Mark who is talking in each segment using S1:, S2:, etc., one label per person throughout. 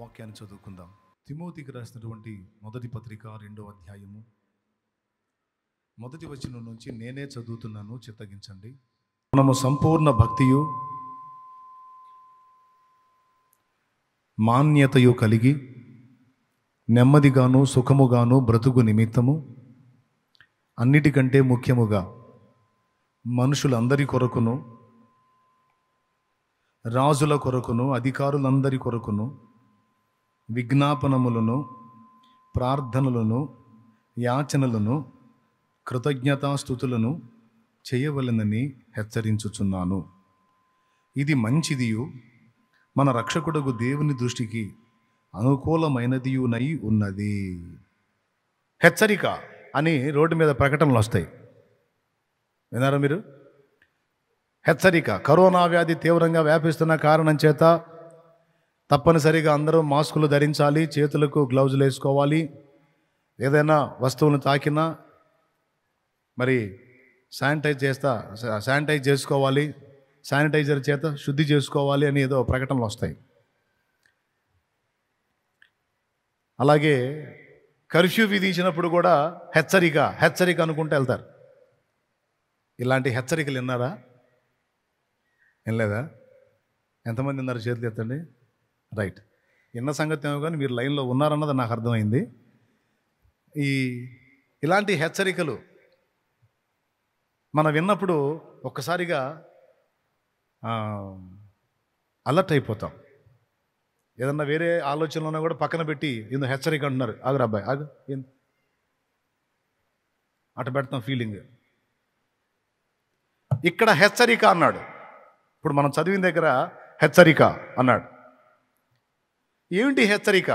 S1: వాక్యాన్ని చదువుకుందాం తిమోతికి రాసినటువంటి మొదటి పత్రిక రెండో అధ్యాయము మొదటి వచనం నుంచి నేనే చదువుతున్నాను చిత్తగించండి మనము సంపూర్ణ భక్తియు మాన్యతయు కలిగి నెమ్మదిగాను సుఖముగాను బ్రతుకు నిమిత్తము అన్నిటికంటే ముఖ్యముగా మనుషులందరి కొరకును రాజుల కొరకును అధికారులందరి కొరకును విజ్ఞాపనములను ప్రార్థనలను యాచనలను కృతజ్ఞతాస్థుతులను చేయవలనని హెచ్చరించుచున్నాను ఇది మంచిదియు మన రక్షకుడకు దేవుని దృష్టికి అనుకూలమైనదియునై ఉన్నది హెచ్చరిక అని రోడ్డు మీద ప్రకటనలు వస్తాయి విన్నారా మీరు హెచ్చరిక కరోనా వ్యాధి తీవ్రంగా వ్యాపిస్తున్న కారణం చేత తప్పనిసరిగా అందరూ మాస్కులు ధరించాలి చేతులకు గ్లౌజులు వేసుకోవాలి ఏదైనా వస్తువులను తాకినా మరి శానిటైజ్ చేస్తా శానిటైజ్ చేసుకోవాలి శానిటైజర్ చేత శుద్ధి చేసుకోవాలి అని ఏదో ప్రకటనలు వస్తాయి అలాగే కర్ఫ్యూ విధించినప్పుడు కూడా హెచ్చరిక హెచ్చరిక అనుకుంటూ వెళ్తారు ఇలాంటి హెచ్చరికలు విన్నారా వినలేదా ఎంతమంది ఉన్నారు చేతులు ఎత్తండి రైట్ ఎన్న సంగతి ఏమో కానీ మీరు లైన్లో ఉన్నారన్నది నాకు అర్థమైంది ఈ ఇలాంటి హెచ్చరికలు మనం విన్నప్పుడు ఒక్కసారిగా అలర్ట్ అయిపోతాం ఏదన్నా వేరే ఆలోచనలోనే కూడా పక్కన పెట్టి ఇందు హెచ్చరిక అంటున్నారు ఆగురు అబ్బాయి ఆగు అటు పెడతాం ఫీలింగ్ ఇక్కడ హెచ్చరిక అన్నాడు ఇప్పుడు మనం చదివిన దగ్గర హెచ్చరిక అన్నాడు ఏమిటి హెచ్చరిక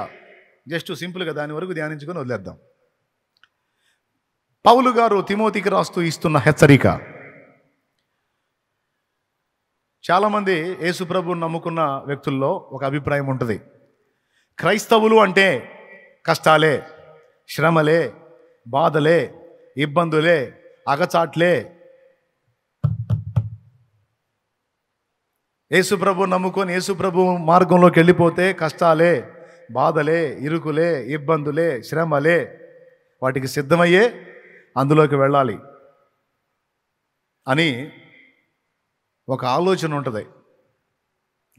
S1: జస్ట్ సింపుల్గా దాని వరకు ధ్యానించుకొని వదిలేద్దాం పౌలు గారు తిమోతికి రాస్తూ ఇస్తున్న హెచ్చరిక చాలామంది యేసుప్రభు నమ్ముకున్న వ్యక్తుల్లో ఒక అభిప్రాయం ఉంటుంది క్రైస్తవులు అంటే కష్టాలే శ్రమలే బాధలే ఇబ్బందులే అగచాట్లే యేసుప్రభు నమ్ముకొని యేసుప్రభు మార్గంలోకి వెళ్ళిపోతే కష్టాలే బాధలే ఇరుకులే ఇబ్బందులే శ్రమలే వాటికి సిద్ధమయ్యే అందులోకి వెళ్ళాలి అని ఒక ఆలోచన ఉంటుంది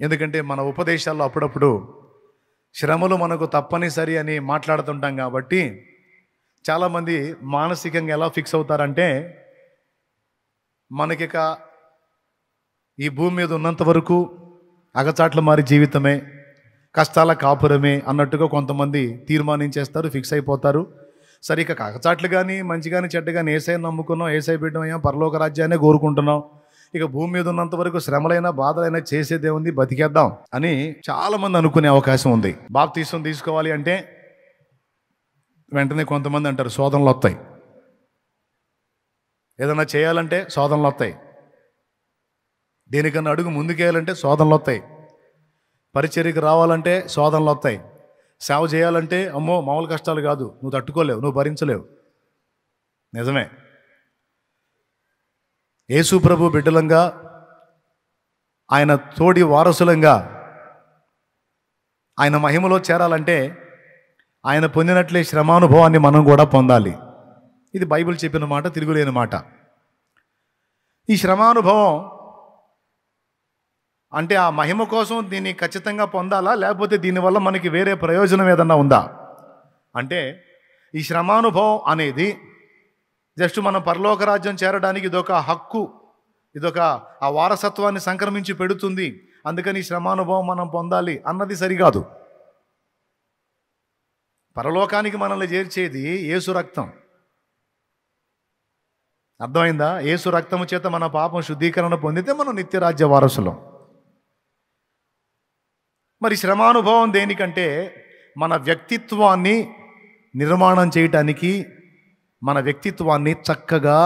S1: ఎందుకంటే మన ఉపదేశాల్లో అప్పుడప్పుడు శ్రమలు మనకు తప్పనిసరి అని మాట్లాడుతుంటాం కాబట్టి చాలామంది మానసికంగా ఎలా ఫిక్స్ అవుతారంటే మనకిక ఈ భూమి మీద ఉన్నంత వరకు అగచాట్లు మారి జీవితమే కష్టాల కాపురమే అన్నట్టుగా కొంతమంది తీర్మానించేస్తారు ఫిక్స్ అయిపోతారు సరే ఇక అగచాట్లు కానీ మంచి కానీ చెడ్డ కానీ ఏసై నమ్ముకున్నాం ఏసై పెట్టామయ్యా పరలోక రాజ్యాన్ని కోరుకుంటున్నాం ఇక భూమి మీద ఉన్నంత వరకు శ్రమలైనా బాధలైనా చేసేదే ఉంది బతికేద్దాం అని చాలామంది అనుకునే అవకాశం ఉంది బాప్తీసం తీసుకోవాలి అంటే వెంటనే కొంతమంది అంటారు శోధనలు వస్తాయి ఏదైనా చేయాలంటే శోధనలు వస్తాయి దేనికన్నా అడుగు ముందుకేయాలంటే శోధనలు వస్తాయి పరిచర్యకు రావాలంటే శోధనలు వస్తాయి సేవ చేయాలంటే అమ్మో మామూలు కష్టాలు కాదు నువ్వు తట్టుకోలేవు నువ్వు భరించలేవు నిజమే యేసు ప్రభు బిడ్డలంగా ఆయన తోడి వారసులంగా ఆయన మహిమలో చేరాలంటే ఆయన పొందినట్లే శ్రమానుభవాన్ని మనం కూడా పొందాలి ఇది బైబిల్ చెప్పిన మాట తిరుగులేని మాట ఈ శ్రమానుభవం అంటే ఆ మహిమ కోసం దీన్ని ఖచ్చితంగా పొందాలా లేకపోతే దీనివల్ల మనకి వేరే ప్రయోజనం ఏదన్నా ఉందా అంటే ఈ శ్రమానుభవం అనేది జస్ట్ మనం పరలోక రాజ్యం చేరడానికి ఇదొక హక్కు ఇదొక ఆ వారసత్వాన్ని సంక్రమించి పెడుతుంది అందుకని ఈ శ్రమానుభవం మనం పొందాలి అన్నది సరికాదు పరలోకానికి మనల్ని చేర్చేది ఏసు రక్తం అర్థమైందా ఏసు రక్తము చేత మన పాపం శుద్ధీకరణ పొందితే మనం నిత్యరాజ్య వారసులం మరి శ్రమానుభవం దేనికంటే మన వ్యక్తిత్వాన్ని నిర్మాణం చేయటానికి మన వ్యక్తిత్వాన్ని చక్కగా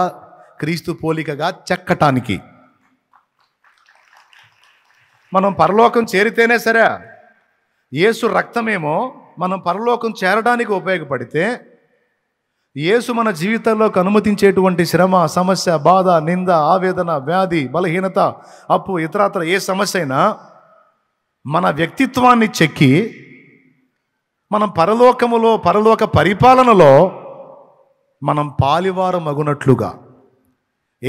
S1: క్రీస్తు పోలికగా చెక్కటానికి మనం పరలోకం చేరితేనే సరే యేసు రక్తమేమో మనం పరలోకం చేరడానికి ఉపయోగపడితే యేసు మన జీవితంలోకి అనుమతించేటువంటి శ్రమ సమస్య బాధ నింద ఆవేదన వ్యాధి బలహీనత అప్పు ఇతరత్ర ఏ సమస్య అయినా మన వ్యక్తిత్వాన్ని చెక్కి మనం పరలోకములో పరలోక పరిపాలనలో మనం పాలివారం అగునట్లుగా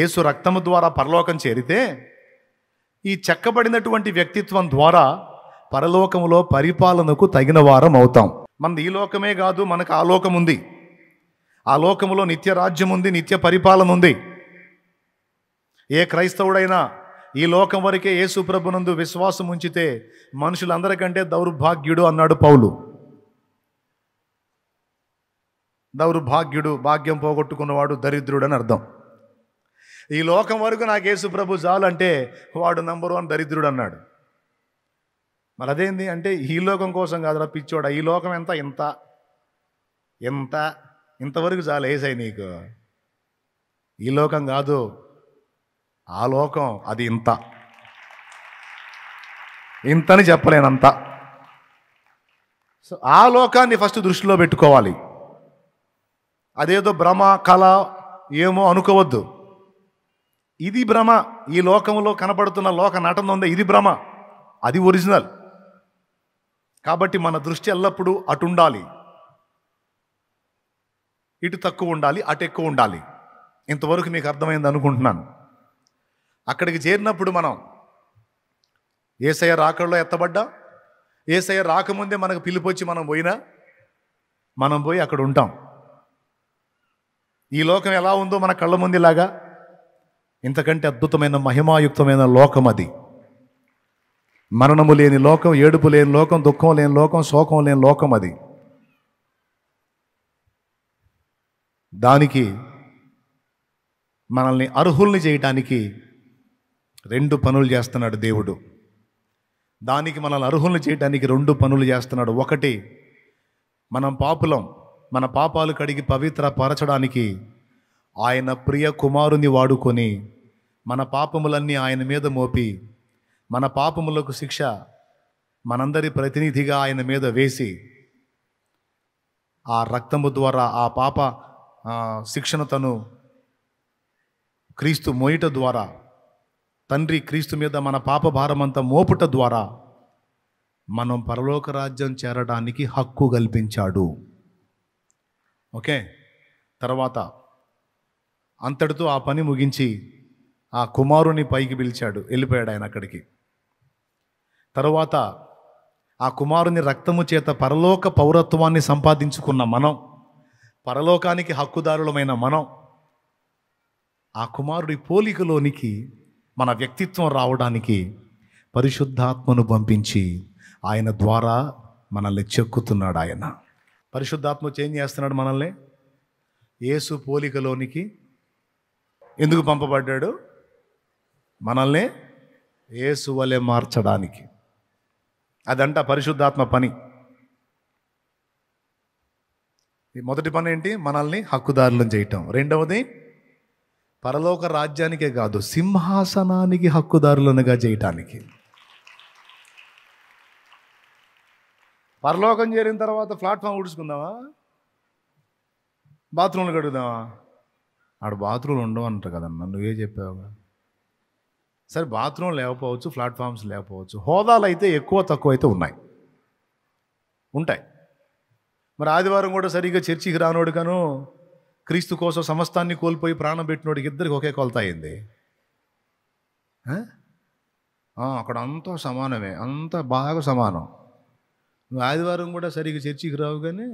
S1: ఏసు రక్తము ద్వారా పరలోకం చేరితే ఈ చెక్కబడినటువంటి వ్యక్తిత్వం ద్వారా పరలోకములో పరిపాలనకు తగిన వారం అవుతాం మనది ఈ లోకమే కాదు మనకు ఆ లోకం ఉంది ఆ లోకములో నిత్య రాజ్యం ఉంది నిత్య పరిపాలన ఉంది ఏ క్రైస్తవుడైనా ఈ లోకం వరకే ప్రభునందు విశ్వాసం ఉంచితే మనుషులందరికంటే దౌర్భాగ్యుడు అన్నాడు పౌలు దౌర్భాగ్యుడు భాగ్యం పోగొట్టుకున్నవాడు దరిద్రుడు అని అర్థం ఈ లోకం వరకు నాకు ప్రభు చాలంటే వాడు నంబర్ వన్ దరిద్రుడు అన్నాడు మరి అదేంది అంటే ఈ లోకం కోసం కాదురా పిచ్చోడా ఈ లోకం ఎంత ఇంత ఎంత ఇంతవరకు చాలు వేసాయి నీకు ఈ లోకం కాదు ఆ లోకం అది ఇంత ఇంతని చెప్పలేనంత సో ఆ లోకాన్ని ఫస్ట్ దృష్టిలో పెట్టుకోవాలి అదేదో భ్రమ కళ ఏమో అనుకోవద్దు ఇది భ్రమ ఈ లోకంలో కనబడుతున్న లోక నటన ఉంది ఇది భ్రమ అది ఒరిజినల్ కాబట్టి మన దృష్టి ఎల్లప్పుడూ అటు ఉండాలి ఇటు తక్కువ ఉండాలి అటు ఎక్కువ ఉండాలి ఇంతవరకు నీకు అర్థమైంది అనుకుంటున్నాను అక్కడికి చేరినప్పుడు మనం ఏసయ రాకడలో ఎత్తబడ్డా ఏసయ రాకముందే మనకు పిలిపొచ్చి మనం పోయినా మనం పోయి అక్కడ ఉంటాం ఈ లోకం ఎలా ఉందో మన కళ్ళ ముందులాగా ఇంతకంటే అద్భుతమైన మహిమాయుక్తమైన లోకం అది మరణము లేని లోకం ఏడుపు లేని లోకం దుఃఖం లేని లోకం శోకం లేని లోకం అది దానికి మనల్ని అర్హుల్ని చేయటానికి రెండు పనులు చేస్తున్నాడు దేవుడు దానికి మనల్ని అర్హులు చేయడానికి రెండు పనులు చేస్తున్నాడు ఒకటి మనం పాపులం మన పాపాలు కడిగి పవిత్ర పరచడానికి ఆయన ప్రియ కుమారుని వాడుకొని మన పాపములన్నీ ఆయన మీద మోపి మన పాపములకు శిక్ష మనందరి ప్రతినిధిగా ఆయన మీద వేసి ఆ రక్తము ద్వారా ఆ పాప శిక్షణతను తను క్రీస్తు మోయిట ద్వారా తండ్రి క్రీస్తు మీద మన పాప భారమంతా మోపుట ద్వారా మనం పరలోక రాజ్యం చేరడానికి హక్కు కల్పించాడు ఓకే తర్వాత అంతటితో ఆ పని ముగించి ఆ కుమారుని పైకి పిలిచాడు వెళ్ళిపోయాడు ఆయన అక్కడికి తర్వాత ఆ కుమారుని రక్తము చేత పరలోక పౌరత్వాన్ని సంపాదించుకున్న మనం పరలోకానికి హక్కుదారులమైన మనం ఆ కుమారుడి పోలికలోనికి మన వ్యక్తిత్వం రావడానికి పరిశుద్ధాత్మను పంపించి ఆయన ద్వారా మనల్ని చెక్కుతున్నాడు ఆయన పరిశుద్ధాత్మ చేంజ్ చేస్తున్నాడు మనల్ని ఏసు పోలికలోనికి ఎందుకు పంపబడ్డాడు మనల్ని ఏసు వలె మార్చడానికి అదంట పరిశుద్ధాత్మ పని మొదటి పని ఏంటి మనల్ని హక్కుదారులను చేయటం రెండవది పరలోక రాజ్యానికే కాదు సింహాసనానికి హక్కుదారులనుగా చేయటానికి పరలోకం చేరిన తర్వాత ప్లాట్ఫామ్ ఊడ్చుకుందామా బాత్రూంలు కడుగుదామా ఆడు బాత్రూమ్లు ఉండవు అంటారు కదన్నా నువ్వే చెప్పావు సరే బాత్రూమ్ లేకపోవచ్చు ప్లాట్ఫామ్స్ లేకపోవచ్చు హోదాలు అయితే ఎక్కువ తక్కువ అయితే ఉన్నాయి ఉంటాయి మరి ఆదివారం కూడా సరిగ్గా చర్చికి రానోడు కాను క్రీస్తు కోసం సమస్తాన్ని కోల్పోయి ప్రాణం పెట్టినోడికి ఇద్దరికి ఒకే కొలత అయింది అక్కడ అంతా సమానమే అంతా బాగా సమానం నువ్వు ఆదివారం కూడా సరిగ్గా చర్చికి రావు కానీ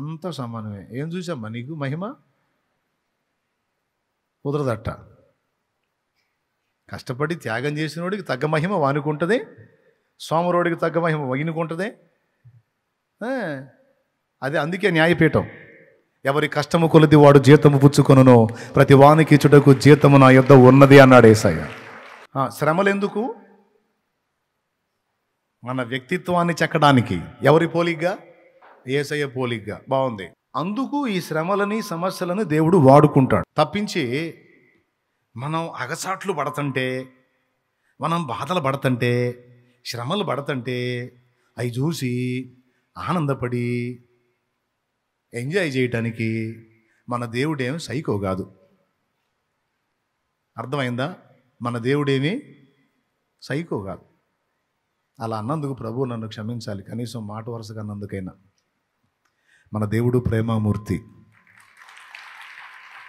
S1: అంతా సమానమే ఏం చూసామ్మా నీకు మహిమ కుదరదట్ట కష్టపడి త్యాగం చేసిన వాడికి తగ్గ మహిమ వానుకుంటుంది సోమరోడికి తగ్గ మహిమ వగినుకుంటుంది అదే అందుకే న్యాయపీఠం ఎవరి కష్టము కొలిది వాడు జీతము పుచ్చుకొనును ప్రతి వానికి ఇచ్చుటకు జీతము నా యుద్ధ ఉన్నది అన్నాడు ఏసయ్య శ్రమలెందుకు మన వ్యక్తిత్వాన్ని చెక్కడానికి ఎవరి పోలిగ్గా ఏసయ్య పోలిగ్గా బాగుంది అందుకు ఈ శ్రమలని సమస్యలను దేవుడు వాడుకుంటాడు తప్పించి మనం అగసాట్లు పడతంటే మనం బాధలు పడతంటే శ్రమలు పడతంటే అవి చూసి ఆనందపడి ఎంజాయ్ చేయటానికి మన దేవుడేమి సైకో కాదు అర్థమైందా మన దేవుడేమి సైకో కాదు అలా అన్నందుకు ప్రభువు నన్ను క్షమించాలి కనీసం మాట వరుసగా అన్నందుకైనా మన దేవుడు ప్రేమమూర్తి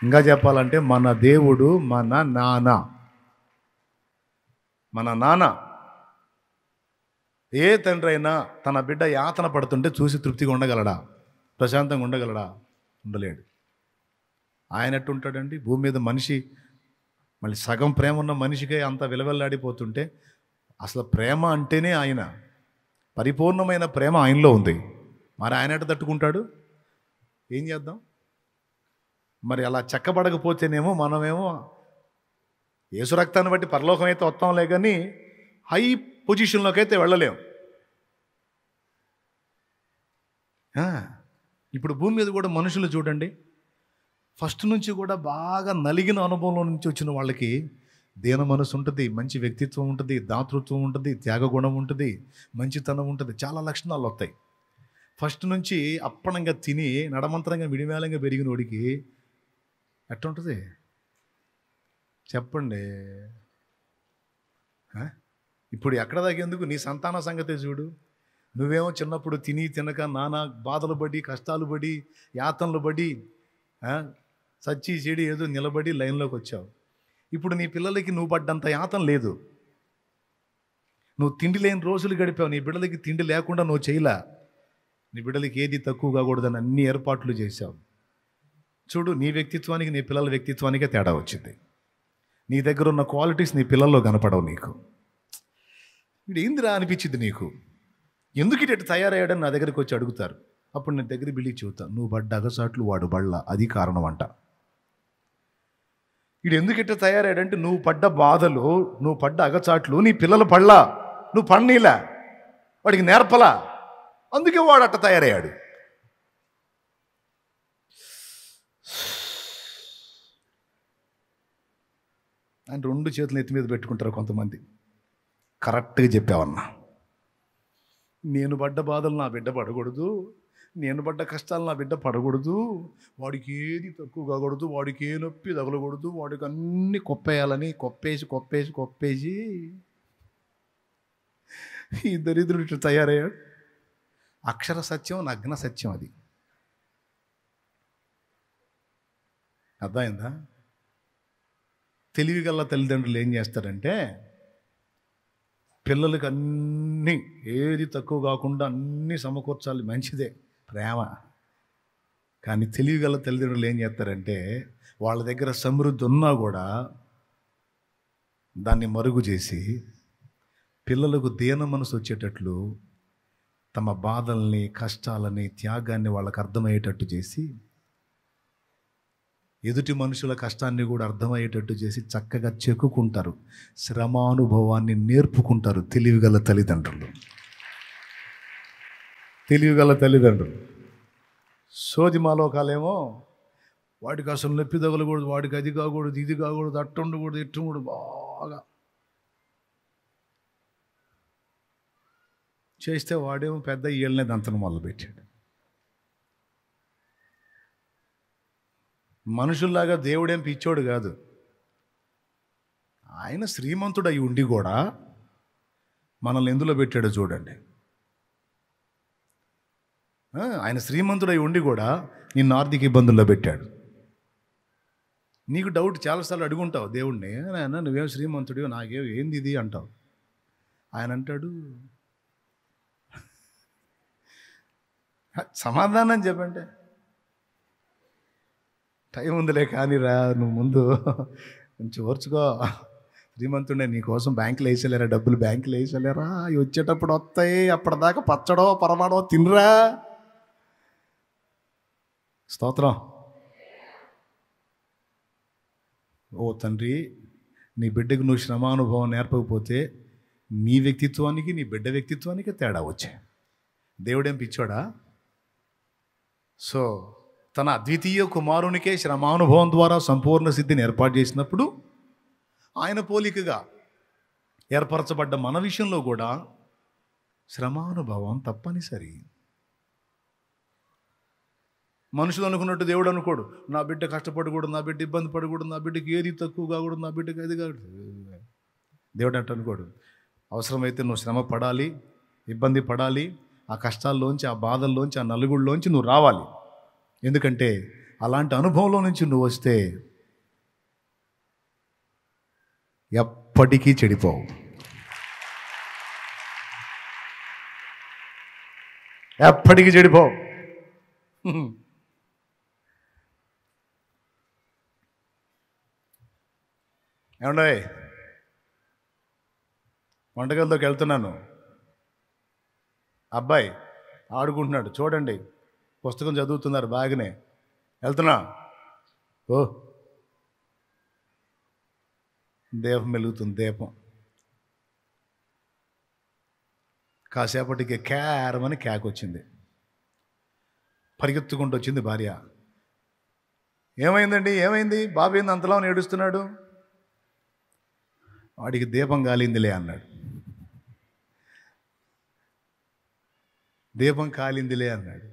S1: ఇంకా చెప్పాలంటే మన దేవుడు మన నాన్న మన నాన్న ఏ తండ్రి అయినా తన బిడ్డ యాతన పడుతుంటే చూసి తృప్తిగా ఉండగలడా ప్రశాంతంగా ఉండగలడా ఉండలేడు ఆయన ఉంటాడండి భూమి మీద మనిషి మళ్ళీ సగం ప్రేమ ఉన్న మనిషికే అంత విలవెల్లాడిపోతుంటే అసలు ప్రేమ అంటేనే ఆయన పరిపూర్ణమైన ప్రేమ ఆయనలో ఉంది మరి ఆయన ఎట తట్టుకుంటాడు ఏం చేద్దాం మరి అలా చెక్కబడకపోతేనేమో మనమేమో యేసు రక్తాన్ని బట్టి పరలోకం అయితే వస్తాంలే కానీ హై పొజిషన్లోకి అయితే వెళ్ళలేము ఇప్పుడు భూమి మీద కూడా మనుషులు చూడండి ఫస్ట్ నుంచి కూడా బాగా నలిగిన అనుభవంలో నుంచి వచ్చిన వాళ్ళకి దీన మనసు ఉంటుంది మంచి వ్యక్తిత్వం ఉంటుంది దాతృత్వం ఉంటుంది త్యాగగుణం ఉంటుంది మంచితనం ఉంటుంది చాలా లక్షణాలు వస్తాయి ఫస్ట్ నుంచి అప్పణంగా తిని నడమంతరంగా విడివేలంగా పెరిగిన వాడికి ఎట్టుంటుంది చెప్పండి ఇప్పుడు ఎక్కడ తగ్గేందుకు నీ సంతాన సంగతే చూడు నువ్వేమో చిన్నప్పుడు తిని తినక నానా బాధలు పడి కష్టాలు పడి యాతనలు పడి సచ్చి చెడి ఏదో నిలబడి లైన్లోకి వచ్చావు ఇప్పుడు నీ పిల్లలకి నువ్వు పడ్డంత యాతన లేదు నువ్వు తిండి లేని రోజులు గడిపావు నీ బిడ్డలకి తిండి లేకుండా నువ్వు చేయలే నీ బిడ్డలకి ఏది తక్కువ కాకూడదని అన్ని ఏర్పాట్లు చేశావు చూడు నీ వ్యక్తిత్వానికి నీ పిల్లల వ్యక్తిత్వానికే తేడా వచ్చింది నీ దగ్గర ఉన్న క్వాలిటీస్ నీ పిల్లల్లో కనపడవు నీకు ఇప్పుడు ఏందిరా అనిపించింది నీకు ఎందుకు ఇటు తయారయ్యాడని నా దగ్గరికి వచ్చి అడుగుతారు అప్పుడు నేను దగ్గర బిల్లి చెబుతాను నువ్వు పడ్డ అగసాట్లు వాడు బళ్ళ అది కారణం అంట ఇటు ఎందుకు ఇట్ట తయారయ్యాడంటే నువ్వు పడ్డ బాధలు నువ్వు పడ్డ అగచాట్లు నీ పిల్లలు పళ్ళ నువ్వు పన్నీలా వాడికి నేర్పలా అందుకే వాడు అట్ట తయారయ్యాడు ఆయన రెండు చేతులు ఎత్తి మీద పెట్టుకుంటారు కొంతమంది కరెక్ట్గా చెప్పావన్నా నేను పడ్డ బాధలు నా బిడ్డ పడకూడదు నేను పడ్డ కష్టాలు నా బిడ్డ పడకూడదు వాడికి ఏది తక్కువ కాకూడదు వాడికి ఏ నొప్పి తగలకూడదు వాడికి అన్ని కొప్పేయాలని కొప్పేసి కొప్పేసి కొప్పేసి ఈ దరిద్రుడు ఇట్లా తయారయ్యాడు అక్షర సత్యం నగ్న సత్యం అది అర్థమైందా తెలివి గల్లా తల్లిదండ్రులు ఏం చేస్తారంటే పిల్లలకి అన్నీ ఏది తక్కువ కాకుండా అన్నీ సమకూర్చాలి మంచిదే ప్రేమ కానీ తెలివిగల తల్లిదండ్రులు ఏం చేస్తారంటే వాళ్ళ దగ్గర సమృద్ధి ఉన్నా కూడా దాన్ని మరుగు చేసి పిల్లలకు దీన మనసు వచ్చేటట్లు తమ బాధల్ని కష్టాలని త్యాగాన్ని వాళ్ళకు అర్థమయ్యేటట్టు చేసి ఎదుటి మనుషుల కష్టాన్ని కూడా అర్థమయ్యేటట్టు చేసి చక్కగా చెక్కుకుంటారు శ్రమానుభవాన్ని నేర్పుకుంటారు తెలివిగల తల్లిదండ్రులు తెలివిగల తల్లిదండ్రులు సోది మాలోకాలేమో వాడికి అసలు నొప్పి తగలకూడదు వాడికి అది కాకూడదు ఇది కాకూడదు అట్టు ఉండకూడదు ఇట్టు కూడా బాగా చేస్తే వాడేమో పెద్ద ఈళ్ళనే దంతను మొదలుపెట్టాడు మనుషుల్లాగా దేవుడేం పిచ్చోడు కాదు ఆయన శ్రీమంతుడు అయి ఉండి కూడా మనల్ని ఎందులో పెట్టాడో చూడండి ఆయన శ్రీమంతుడై ఉండి కూడా నిన్ను ఆర్థిక ఇబ్బందుల్లో పెట్టాడు నీకు డౌట్ చాలాసార్లు అడుగుంటావు దేవుణ్ణి ఆయన నువ్వేం శ్రీమంతుడివో నాకేం ఏంది ఇది అంటావు ఆయన అంటాడు సమాధానం చెప్పండి టైం ఉందిలే కానీ రా నువ్వు ముందు కొంచెం ఓర్చుకో శ్రీమంతుడే నీకోసం బ్యాంకులు వేసేలేరా డబ్బులు బ్యాంకులు వేసేలేరా అవి వచ్చేటప్పుడు వస్తాయి అప్పటిదాకా పచ్చడో పరమాడో తినరా స్తోత్రం ఓ తండ్రి నీ బిడ్డకు నువ్వు శ్రమానుభవం నేర్పకపోతే నీ వ్యక్తిత్వానికి నీ బిడ్డ వ్యక్తిత్వానికి తేడా వచ్చాయి దేవుడేం పిచ్చోడా సో తన అద్వితీయ కుమారునికే శ్రమానుభవం ద్వారా సంపూర్ణ సిద్ధిని ఏర్పాటు చేసినప్పుడు ఆయన పోలికగా ఏర్పరచబడ్డ మన విషయంలో కూడా శ్రమానుభవం తప్పనిసరి మనుషులు అనుకున్నట్టు దేవుడు అనుకోడు నా బిడ్డ కష్టపడకూడదు నా బిడ్డ ఇబ్బంది పడకూడదు నా బిడ్డకి ఏది తక్కువ కాకూడదు నా బిడ్డకి అది కాకూడదు దేవుడు అంటే అనుకోడు అవసరమైతే నువ్వు శ్రమ పడాలి ఇబ్బంది పడాలి ఆ కష్టాల్లోంచి ఆ బాధల్లోంచి ఆ నలుగుడిలోంచి నువ్వు రావాలి ఎందుకంటే అలాంటి అనుభవంలో నుంచి నువ్వు వస్తే ఎప్పటికీ చెడిపోవు ఎప్పటికీ చెడిపోవు ఏమండే వంటగదిలోకి వెళ్తున్నాను అబ్బాయి ఆడుకుంటున్నాడు చూడండి పుస్తకం చదువుతున్నారు బాగానే వెళ్తున్నా ఓ దీపం వెలుగుతుంది దీపం కాసేపటికి క్యారమని కేక్ వచ్చింది పరిగెత్తుకుంటూ వచ్చింది భార్య ఏమైందండి ఏమైంది బాబు ఏంది అంతలో ఏడుస్తున్నాడు వాడికి దీపం కాలిందిలే అన్నాడు దీపం కాలిందిలే అన్నాడు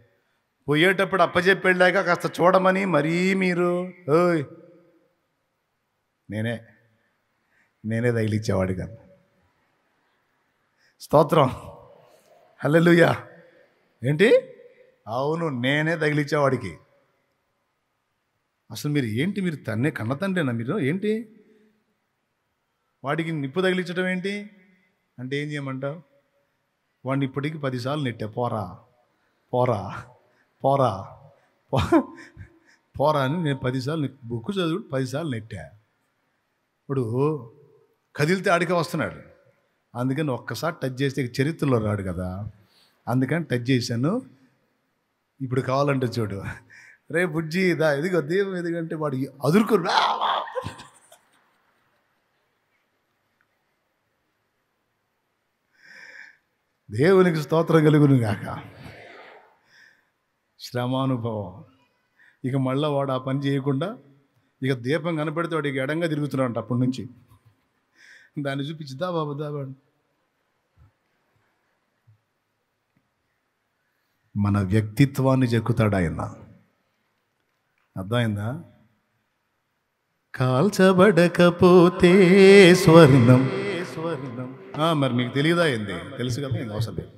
S1: పోయేటప్పుడు అప్పచెప్పి కాస్త చూడమని మరీ మీరు ఓయ్ నేనే నేనే తగిలిచ్చేవాడు కాదు స్తోత్రం హల్లెలుయా ఏంటి అవును నేనే తగిలిచ్చేవాడికి అసలు మీరు ఏంటి మీరు తన్నే కన్న తండ్రేనా మీరు ఏంటి వాడికి నిప్పు తగిలించడం ఏంటి అంటే ఏం చేయమంటావు వాడిని ఇప్పటికి పదిసార్లు నెట్టా పోరా పోరా పోరా పోరా అని నేను పదిసార్లు బుక్ చదువు పదిసార్లు నెట్టా ఇప్పుడు కదిలితే ఆడికే వస్తున్నాడు అందుకని ఒక్కసారి టచ్ చేస్తే చరిత్రలో రాడు కదా అందుకని టచ్ చేశాను ఇప్పుడు కావాలంటే చూడు రే బుజ్జి దా ఎదిగో దేవం ఎదిగంటే వాడు అదురుకు దేవునికి స్తోత్రం కలుగును కాక శ్రమానుభవం ఇక మళ్ళీ వాడు ఆ పని చేయకుండా ఇక దీపం కనపడితే వాడు ఇక ఎడంగా తిరుగుతున్నాడు అప్పటి నుంచి దాన్ని చూపించి దా బాబు దా మన వ్యక్తిత్వాన్ని చెక్కుతాడు ఆయన అర్థమైందా కాల్చబడకపోతే స్వర్ణం స్వర్ణం మరి మీకు తెలియదా ఏంది తెలుసు కదా అవసరం లేదు